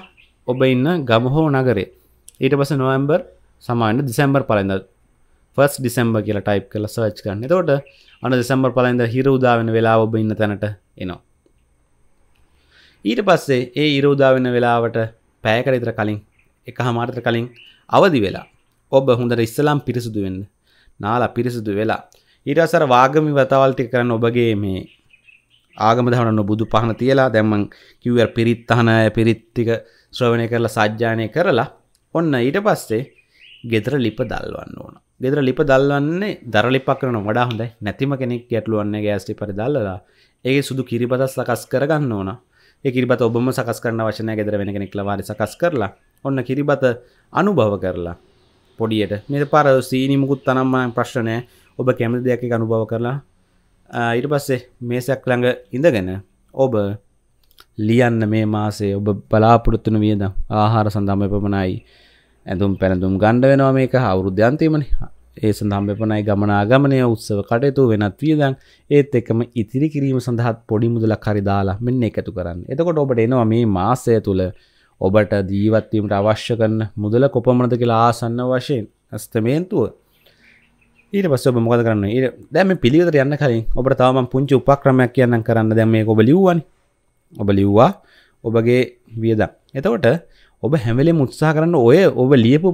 ඔබ ඉන්න ගමහෝ නගරේ ඊට පස නොවම්බර් සමාන දිසම්බර් පලඳ ෆස් ඩිසම්බ කියලා ටයිප් කල සච් කරන්න තෝට අන දෙසම්බර් පලයින්ද හිරෝදාවෙන වෙලා ඔබ ඉන්න තැනට එනවා ඊට පස්සේ ඒ ඉරෝදාවෙන වෙලාවට පෑකරිතර කලින් එක හමාර්තර කලින් අවදි වෙලා ඔබ හොඳට ඉස්සලාම් පිරිසුදු වෙන්න නාලා පිරිසුදු වෙලා ඊට අසර වාගමි වතාවල්ටි කරන්න ඔබගේ මේ ආගම දහනන්න බුදු පහන තියලා දැම්මන් කිව්වර් පිරිත්තහන පිරිත්තික ශ්‍රවණය කරලා සජ්ජානය කරලා ඔන්න ඊට පස්සේ ගෙදර ලිප දල්වන්න ඕන ගෙදර ලිප දල්වන්නේ දරලිපක් කරන වඩා හොඳයි නැතිම කෙනෙක් ගැටලුවන්න ගෑස්ටි පරි දල්ලලා ඒ සුදු කිරිපත සකස් කරගන්න ඕන ඒ කිරිපත ඔබම සකස් කරන වශනය ගෙදර වෙන කෙනෙක් ලවාරි සකස් කරලා ඔන්න කිරිබත අනුභව කරලා පොඩියට මේ පර සීනිමුකුත් තනම්ම ප්‍රශ්නය ඔබ කැමති දෙයක් අනුභව කරලා ඊට පස්සේ මේසැක් ළඟ ඉඳගෙන ඔබ ලියන්න මේ මාසේ ඔබ බලාපොරොත්තුන වියද ආහාර සඳහම එපමණයි ඇඳුම් පැළඳුම් ගණ්ඩ වෙනවා මේක අවුරුද්‍යන්තීමන ඒ සඳහම් එපනයි ගමනාගමනය උත්සව කටයුතු වෙනත් වියදන් ඒත් එකම ඉතිරි කිරීම සඳහත් පොඩි මුදල කරිදාලා මෙන්න එකතු කරන්න එතකොට ඔබට එනවා මේ මාසය තුළ ඔබට දීවත්වීමට අවශ්‍ය කරන මුදල කොපමණද කියලා ආසන්න වශයෙන් ඇස්තමේන්තුව ඊට පස්ස ඔබ මොකද කරන්න ඒ දැම පිළිවෙතර යන්න කලින් ඔබට තවම පුංචි උපක්‍රමයක් කියන්න කරන්න දැම මේ ඔබ ලිව්වනි ඔබ ලිව්වා ඔබගේ වියද එතවට ඔබ හැමලේ මුත්සා කරන්න ඔය ඔබ ලියපු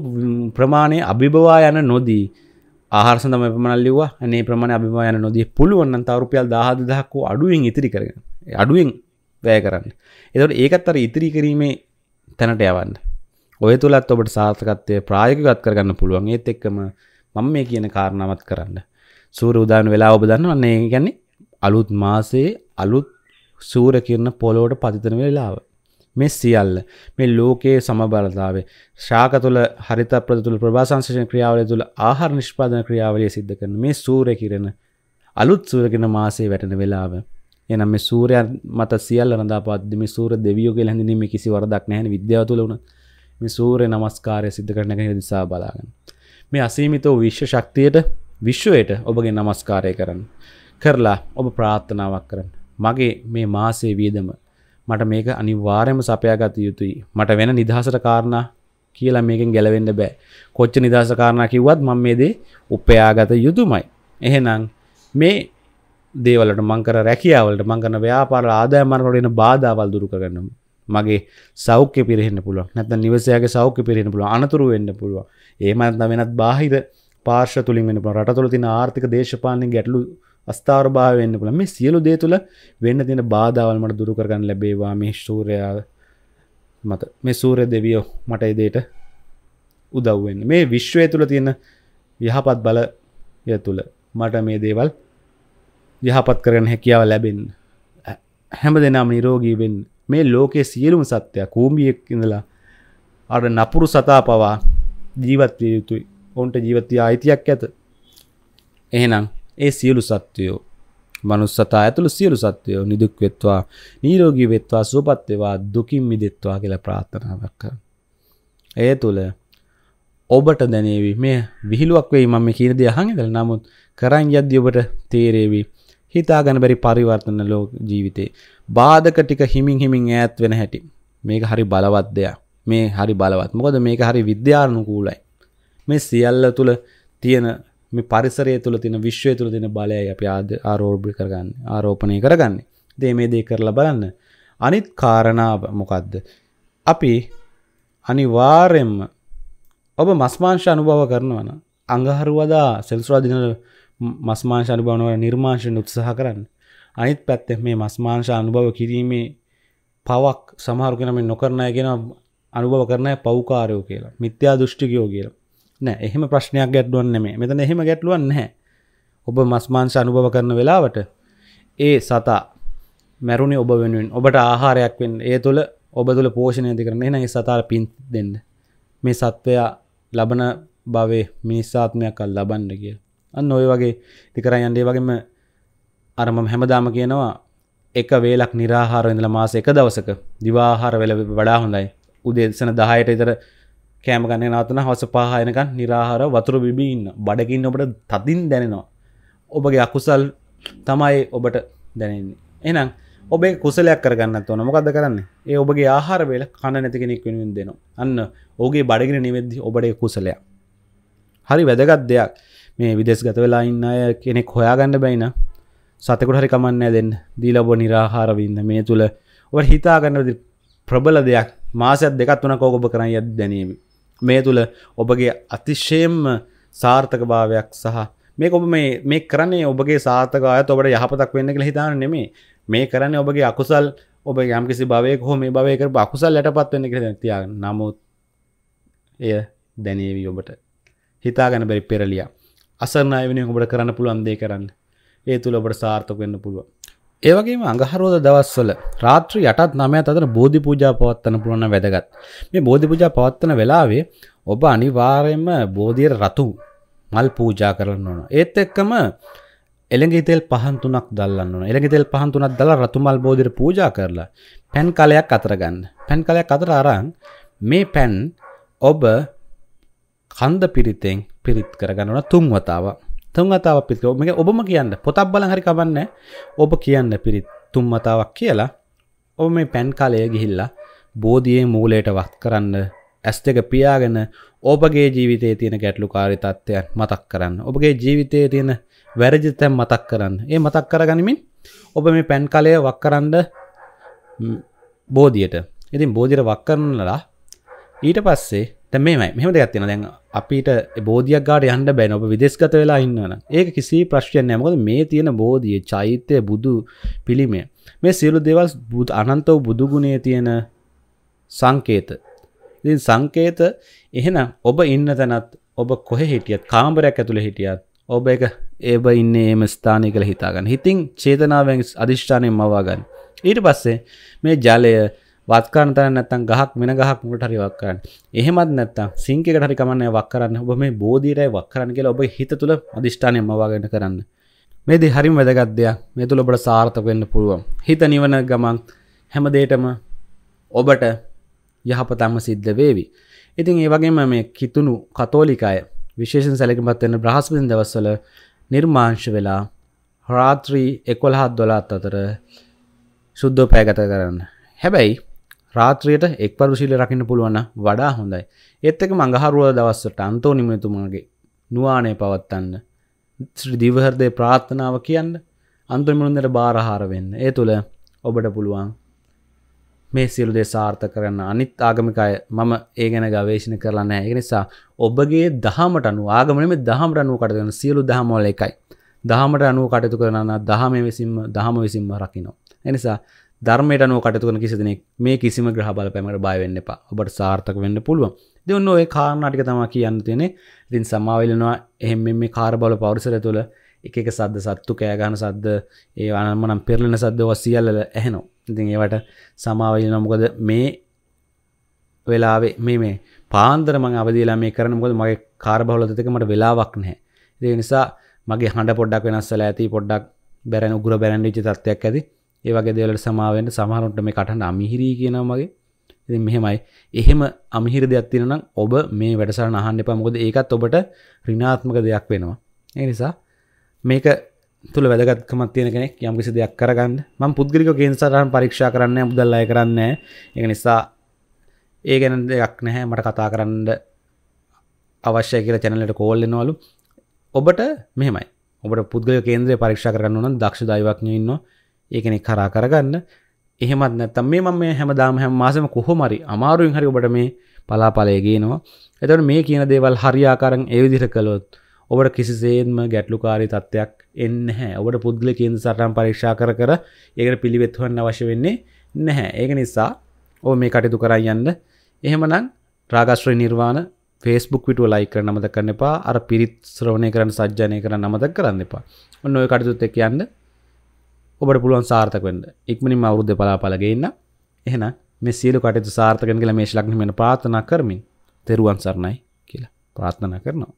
ප්‍රමාණය අභිබවා යන නොදී ආහර්සඳම පමණ ලිවා අනේ ප්‍රමාණ අභිවා යන නොදී පුළුවන්න තවරුපියල් දහද දහක්කෝ අඩුවෙන් ඉතිරි කරගෙන අඩුවෙන් වැය කරන්න එතට ඒකත් අර ඉතිරි කිරීමේ තැනට යවන්න ඔය තුළත් ඔබට සාර්ථකත්වය ප්‍රායකගත් කරගන්න පුළුවන් ඒත් එක්කම මම මේ කියන කාරණාවත් කරන්න සූර උදාන වෙලා ඔබ දන්නවන්නේ ගැන්නේ අලුත් මාසේ අලුත් සූර කියන්න පොලෝට පතිතන වෙලාව මේ සියල්ල මේ ලෝකයේ සමබරතාවේ ශාක තුළ හරිත ප්‍රද තුළ ප්‍රභාසංශෂණ ක්‍රියාවලය තුළ ආහාර නිෂ්පාදන ක්‍රියාවලිය සිද්ධ කරන මේ සූරය කිරෙන අලුත් සූරගෙන මාසේ වැටෙන වෙලාව එනම් මේ සූරයන් මත සියල්ල රඳාපත්ද මේ සූර දෙවියෝගේ හැඳිනීම කිසි වරදක් නැහැ විද්‍යාව තුළ වුණ මේ සූරය නමස්කාරය සිද්ධ කරන එක දිසා බලාගෙන මේ අසීමිතෝ විශ්ව ශක්තියට විශ්වයට ඔබගේ නමස්කාරය කරන්න. කරලා ඔබ ප්‍රාර්ථනාවක් කරන්න. මගේ මේ මාසේ වියදම මට මේක අනිවාර්යයෙන්ම සපයාගත යුතුයි. මට වෙන නිදහසට කාරණා කියලා මේකෙන් ගැලවෙන්න බෑ. කොච්චර නිදහසට කාරණා කිව්වත් මම මේ දේ උපයාගත යුතුමයි. එහෙනම් මේ දේවලට මං කර රැකියාවලට මං කරන ව්‍යාපාර ආදායම් මාර්ගවලට එන බාධාවල් දුරු කරගන්නවා. මගේ සෞඛ්‍ය පිරෙන්න්න පුළුව නැත නිවසයාගේ සෞඛ්‍ය පිරෙන පුළුව අනතුරු වෙන්න පුළුව ඒමත් වෙනත් බාහිර පාර්ශ තුළින් වෙන රට තුළ තින ආර්ථික දේශපාලන ගැටලු අස්ථාර්භාව වෙන්න පුළ මේ සියලු දේ තුළ වෙන්න තින බාධාවල්මට දුරුකරගන්න ලැබේවා මේ ශූරයා මත මේ සූර දෙවියෝ මට එදේට උදව්වෙන් මේ විශ්වය තුළ තියෙන යහපත් බලය තුළ මට මේ දේවල් යහපත් කරන හැකියාව ලැබෙන් හැම දෙනාම නිරෝගී වෙන්න මේ ලෝකයේ සියලුම සත්‍යයක් කූමියෙක් ඉඳලා අර නපුරු සතා පවා ජීවත්විය යුතුයි ඔවුන්ට ජීවත්වය අයිතියක් ඇත එහෙනම් ඒ සියලු සත්වයෝ මනුස්සතා ඇතුළු සියලු සත්වයෝ නිදුක් වෙත්වා නීරෝගී වෙත්වා සුවපත්වෙවා දුකින් මිදෙත්වා කියලා ප්‍රාර්ථනාවක් කර ඒ තුළ ඔබට දැනේවි මේ විහිළුවක් වෙයි මම කියන දේ අහන් ඉඳලා නමුත් කරන් යද්දී ඔබට තේරේවි හිතාගන්න බැරි පරිවර්තන ලෝක ජීවිතේ බාධක ටික හිමින් හිමින් ඈත් වෙන හැටි. මේක හරි බලවත් දෙයක්. මේ හරි බලවත්. මොකද මේක හරි විද්‍යානුකූලයි. මේ සියල්ල තුල තියෙන මේ පරිසරය තුල තියෙන විශ්වය තුල තියෙන බලයයි අපි ආරෝපණය කරගන්නේ. ආරෝපණය කරගන්නේ. දේ මේ දේ කරලා බලන්න. අනිත් කාරණාව මොකද්ද? අපි අනිවාර්යෙන්ම ඔබ මස්මාංශ අනුභව කරනවන අඟහරුවදා සෙල්ස්රා දින මස්මාංශ අනුභවනව නිර්මාංශයෙන් උත්සාහ කරන්න අනිත් පැත්තෙ මේ මස්මාංශ අනුභව කිරීමේ පවක් සමහරුගෙන මේ නොකරණය ගෙන අනුභව කරණය පව්කාරයෝ කියලා මිත්‍යා දෘෂ්ටිකයෝ කියලා නෑ එහෙම ප්‍රශ්නයක් ගැට්ලුවන් නෙමේ මෙතන එහෙම ගැටලුවන් නැහැ ඔබ මස්මාංශ අනුභව කරන වෙලාවට ඒ සතා මැරුණේ ඔබ වෙනුවෙන් ඔබට ආහාරයක් වෙන්න ඒ තුළ ඔබ තුළ පෝෂණය දෙ කරන එන සතාර පින් දෙන්න මේ සත්වයා ලබන භවේ මිනිස්සාත්මයක් කල් ලබන්න කිය අන්න ඔය වගේ තිකරයි අන්ඩේ වගේම අර මම හැමදාම කියනවා එක වේලක් නිරාහාර ඉඳලා මාස එක දවසක දිවාහාර වේල වඩා හොඳයි. උදේ දෙසන 10ට විතර කෑම ගන්න නැවතන හවස 5 වෙනකන් නිරාහාර වතුර බිබී ඉන්න. බඩගින්න ඔබට තදින් දැනෙනවා. ඔබගේ අකුසල් තමයි ඔබට දැනෙන්නේ. එහෙනම් ඔබේ කුසලයක් කරගන්නත් ඕන. මොකද්ද කරන්නේ? ඒ ඔබගේ ආහාර වේල කන නැති කෙනෙක් වෙනුවෙන් දෙනවා. අන්න ඔහුගේ බඩගින නිවෙද්දී ඔබට කුසලයක්. හරි වැදගත් දෙයක්. මේ විදේශගත වෙලා ඉන්න අය කෙනෙක් හොයාගන්න බැයිනා සතකුට හරි කමන්නෑ දෙන්න දීලබ නිරාහාරවින්න මේ තුළ ඔ හිතාගන්නද ප්‍රබල දෙයක් මාසත් දෙකත් වන කෝගොප කරන යද දැනීම මේ තුළ ඔබගේ අතිශයම් සාර්ථක භාවයක් සහ මේ ඔබ මේ කරන්නේ ඔබගේ සාර්ථකාය ඔබට යහපතක් වෙන්න කළ හිතාන නෙමේ මේ කරන්නේ ඔබගේ අකුසල් ඔබ යම්කිසි භවයක හෝ මේ භවයකර අකුසල් යටපත් වෙන්න කළ තියා නමුත් එය දැනේවී ඔබට හිතාගැන බැරි පෙරලිය අසරණය වෙන ඔබට කරන්න පුළුවන්දේ කරන්න ඒ තුළ ඔබට සාර්ථක වෙන්න පුළුවන්. ඒවගේ අඟහරෝද දවස්වල රාත්‍ර යටත් නමය අතර බෝධි පූජා පවත්වන පුළුවන් වැදගත්. මේ බෝධි පූජා පවත්වන වෙලාවේ ඔබ අනිවාර්යෙන්ම බෝධියට රතු මල් පූජා කරන්න ඕන. ඒත් එක්කම එළඟිතෙල් පහන් තුනක් දල්ලන්න ඕන. එළඟිතෙල් පහන් තුනක් දාලා රතු මල් බෝධියට පූජා කරලා පැන් කලයක් අතර ගන්න. පැන් කලයක් අතර අරන් මේ පැන් ඔබ කන්ද පිරිතෙන් පිරිත් කරගන්න ඕන තුන් වතාවක්. තුන්ගතාවක් පිත් මේ ඔබම කියන්න පොතක් බල හරි කවන්න ඔබ කියන්න පිරිත් තුන්මතාවක් කියලා ඔබ මේ පැන් කාලය ගිහිල්ලා බෝධියේ මූලයට වත් කරන්න ඇස් දෙක පියාගෙන ඔබගේ ජීවිතයේ තියෙන ගැටලු කාරි තත්ත්වයක් මතක් කරන්න ඔබගේ ජීවිතයේ තියෙන වැරජි තැම් මතක් කරන්න ඒ මතක් කරගනිමින් ඔබ මේ පැන් කලය වක් කරන්න බෝධියට ඉතින් බෝධිර වක් කරන්නලා ඊට පස්සේ මේ මෙම දෙගත්තින දැන් අපිට බෝධියක්ගාට යන්න බැන ඔබ විදෙස්ගත වෙලා ඉන්නවන ඒක කිසි ප්‍රශ්යන් නෑමකොද මේ තියෙන බෝධිය චෛත්‍යය බුදු පිළිමේ මේ සියලු දෙවස් බුද් අනන්තව බුදුගුණේ තියෙන සංකේත ඉතින් සංකේත එහෙන ඔබ ඉන්න තැනත් ඔබ කොහ හිටියත් කාම්බරයක් ඇතුළ හිටියත් ඔබ එක ඒබ ඉන්න එම ස්ථානය කළ හිතාගන්න හිතින් චේතනාවෙන් අධිෂ්ඨානයෙන් මවාගන්න ඊට පස්සේ මේ ජලය වත් කරන්න තරන්න නැත්තම් ගහක් වෙන ගහක් මුලට හරි වක් කරන්න. එහෙමත් නැත්තම් සිංක් එකට හරි කමන්නේ වක් කරන්න. ඔබ මේ බෝධියටයි වක් කරන්න කියලා ඔබේ හිත තුල අදිෂ්ඨානයම වගෙන කරන්න. මේ දේ හරිම වැදගත් දෙයක්. මේ තුල ඔබට සාර්ථක වෙන්න පුළුවන්. හිත නිවන ගමන් හැම දෙයකම ඔබට යහපතම සිද්ධ වේවි. ඉතින් ඒ වගේම මේ කිතුණු කතෝලික අය විශේෂයෙන් සැලකිලිමත් වෙන්න බ්‍රහස්පති දවස්වල නිර්මාංශ වෙලා රාත්‍රී 11 12 අතර සුද්ධෝ පැය ගත කරන්න. හැබැයි රාත්‍රියයට එක්වරු ශීල රකින්න පුළුවන්න වඩා හොඳයි එත් එක මඟහරුව දවස්සට අන්තෝනිමතුමාගේ නුවානය පවත්තන්න දිවහරදේ ප්‍රාත්ථනාව කියන්න අන්තුමරුන්දට බාරහාර වෙන්න ඒ තුළ ඔබට පුළුවන් මේ සියලුදේ සාර්ථ කරන්න අනිත් ආගමිකය මම ඒ ගැන ගවේශණ කරලා නෑ ඒ නිසා ඔබගේ දහමට අනු ආගමනම දහමට අනුව කටයන සියලු දහමෝල එකයි දහමට අනුව කටයුතු කරන්න දහම විසින්ම දහම විසින්ම රකිනෝ එනිසා ධර්මයට අනුව කටයුතු කරන කිසි දෙනෙක් මේ කිසිම ග්‍රහ බලපෑමකට බය වෙන්න එපා. ඔබට සාර්ථක වෙන්න පුළුවන්. ඉතින් ඔන්න ඔය කාරණා ටික තමයි කියන්න තියෙන්නේ. ඉතින් සමාවෙලනවා එහෙම මේ කාර්ය බල පෞරුසය තුළ එක එක සද්ද සත්තු කෑ ගන්න සද්ද ඒ අනම්මනම් පෙරලෙන සද්ද ඔය සියල්ල ඇහෙනවා. ඉතින් ඒවට සමාවෙලනවා මොකද මේ වෙලාවේ මේ මේ පාන්දර මම අවදිලා මේ කරන මොකද මගේ කාර්යබහුලතාවයක මට වෙලාවක් නැහැ. ඒ නිසා මගේ හඬ පොඩ්ඩක් වෙනස් වෙලා ඇති පොඩ්ඩක් බැරෙන උගුර බැරෙන ඉච්ච තත්ත්වයක් ඇති. ඒ වගේ දේවල්ට සමාවෙන්න සමහරුන්ට මේ කටහඬ අමිහිරි කියනවා මගේ. ඉතින් මෙහෙමයි. එහෙම අමිහිරි දෙයක් තියෙනවා නම් ඔබ මේ වැඩසටහන අහන්න එපා. මොකද ඒකත් ඔබට ඍණාත්මක දෙයක් වෙනවා. ඒ නිසා මේක තුළ වැදගත්කමක් තියෙන කෙනෙක් යම්කිසි දෙයක් කරගන්න. මම පුද්ගලිකව කේන්ද්‍ර සටහන් පරීක්ෂා කරන්නේ නැහැ, මුදල් අය කරන්නේ නැහැ. ඒක නිසා ඒ ගැන දෙයක් නැහැ මට කතා කරන්න අවශ්‍යයි කියලා channel එකට call එනවලු. ඔබට මෙහෙමයි. ඔබට පුද්ගලික කේන්ද්‍රය පරීක්ෂා කරගන්න ඕන නම් දක්ෂ දෛවඥයෝ ඉන්නවා. ඒකනෙ කරා කරගන්න එහෙමත් නැත්තම් මේ මම හැමදාම හැම මාසම කොහොමරි අමාරුවෙන් හරි ඔබට මේ පලාපලය ගේනවා එතකොට මේ කියන දේවල් හරියාකරන් ඒ විදිහට කළොත් ඔබට කිසිසේත්ම ගැටලුකාරී තත්ත්වයක් එන්න හැ ඔබට පුද්ගල කේන්ද සටන් පරීක්ෂා කර කර ඒකට පිළිවෙත්හන්න අවශ්‍ය වෙන්නේ නැහැ ඒක නිසා ඕ මේ කටයුතු කරයි යන්න එහෙමනම් රාගශ්‍රී නිර්වාණ ෆේස්බුක් විටුව ලයි කර නමත කරන්න එපා අර පිරිත් ශ්‍රවණය කරන සජ්ජනය කරන නමතක් කරන්න එපා ඔන්න ඔය කටයුත් එක් යන්න ඔබට පුළුවන් සාර්ථක වෙන්න ඉක්මනින්ම අවුරුද්ද පලාපලගේ ඉන්න එහෙනම් මේ සියලු කටයුතු සාර්ථක වෙන කියලා මේ ශ්ලග්නමෙන් ප්‍රාර්ථනා කරමින් තෙරුවන් සරණයි කියලා ප්‍රාර්ථනා කරනවා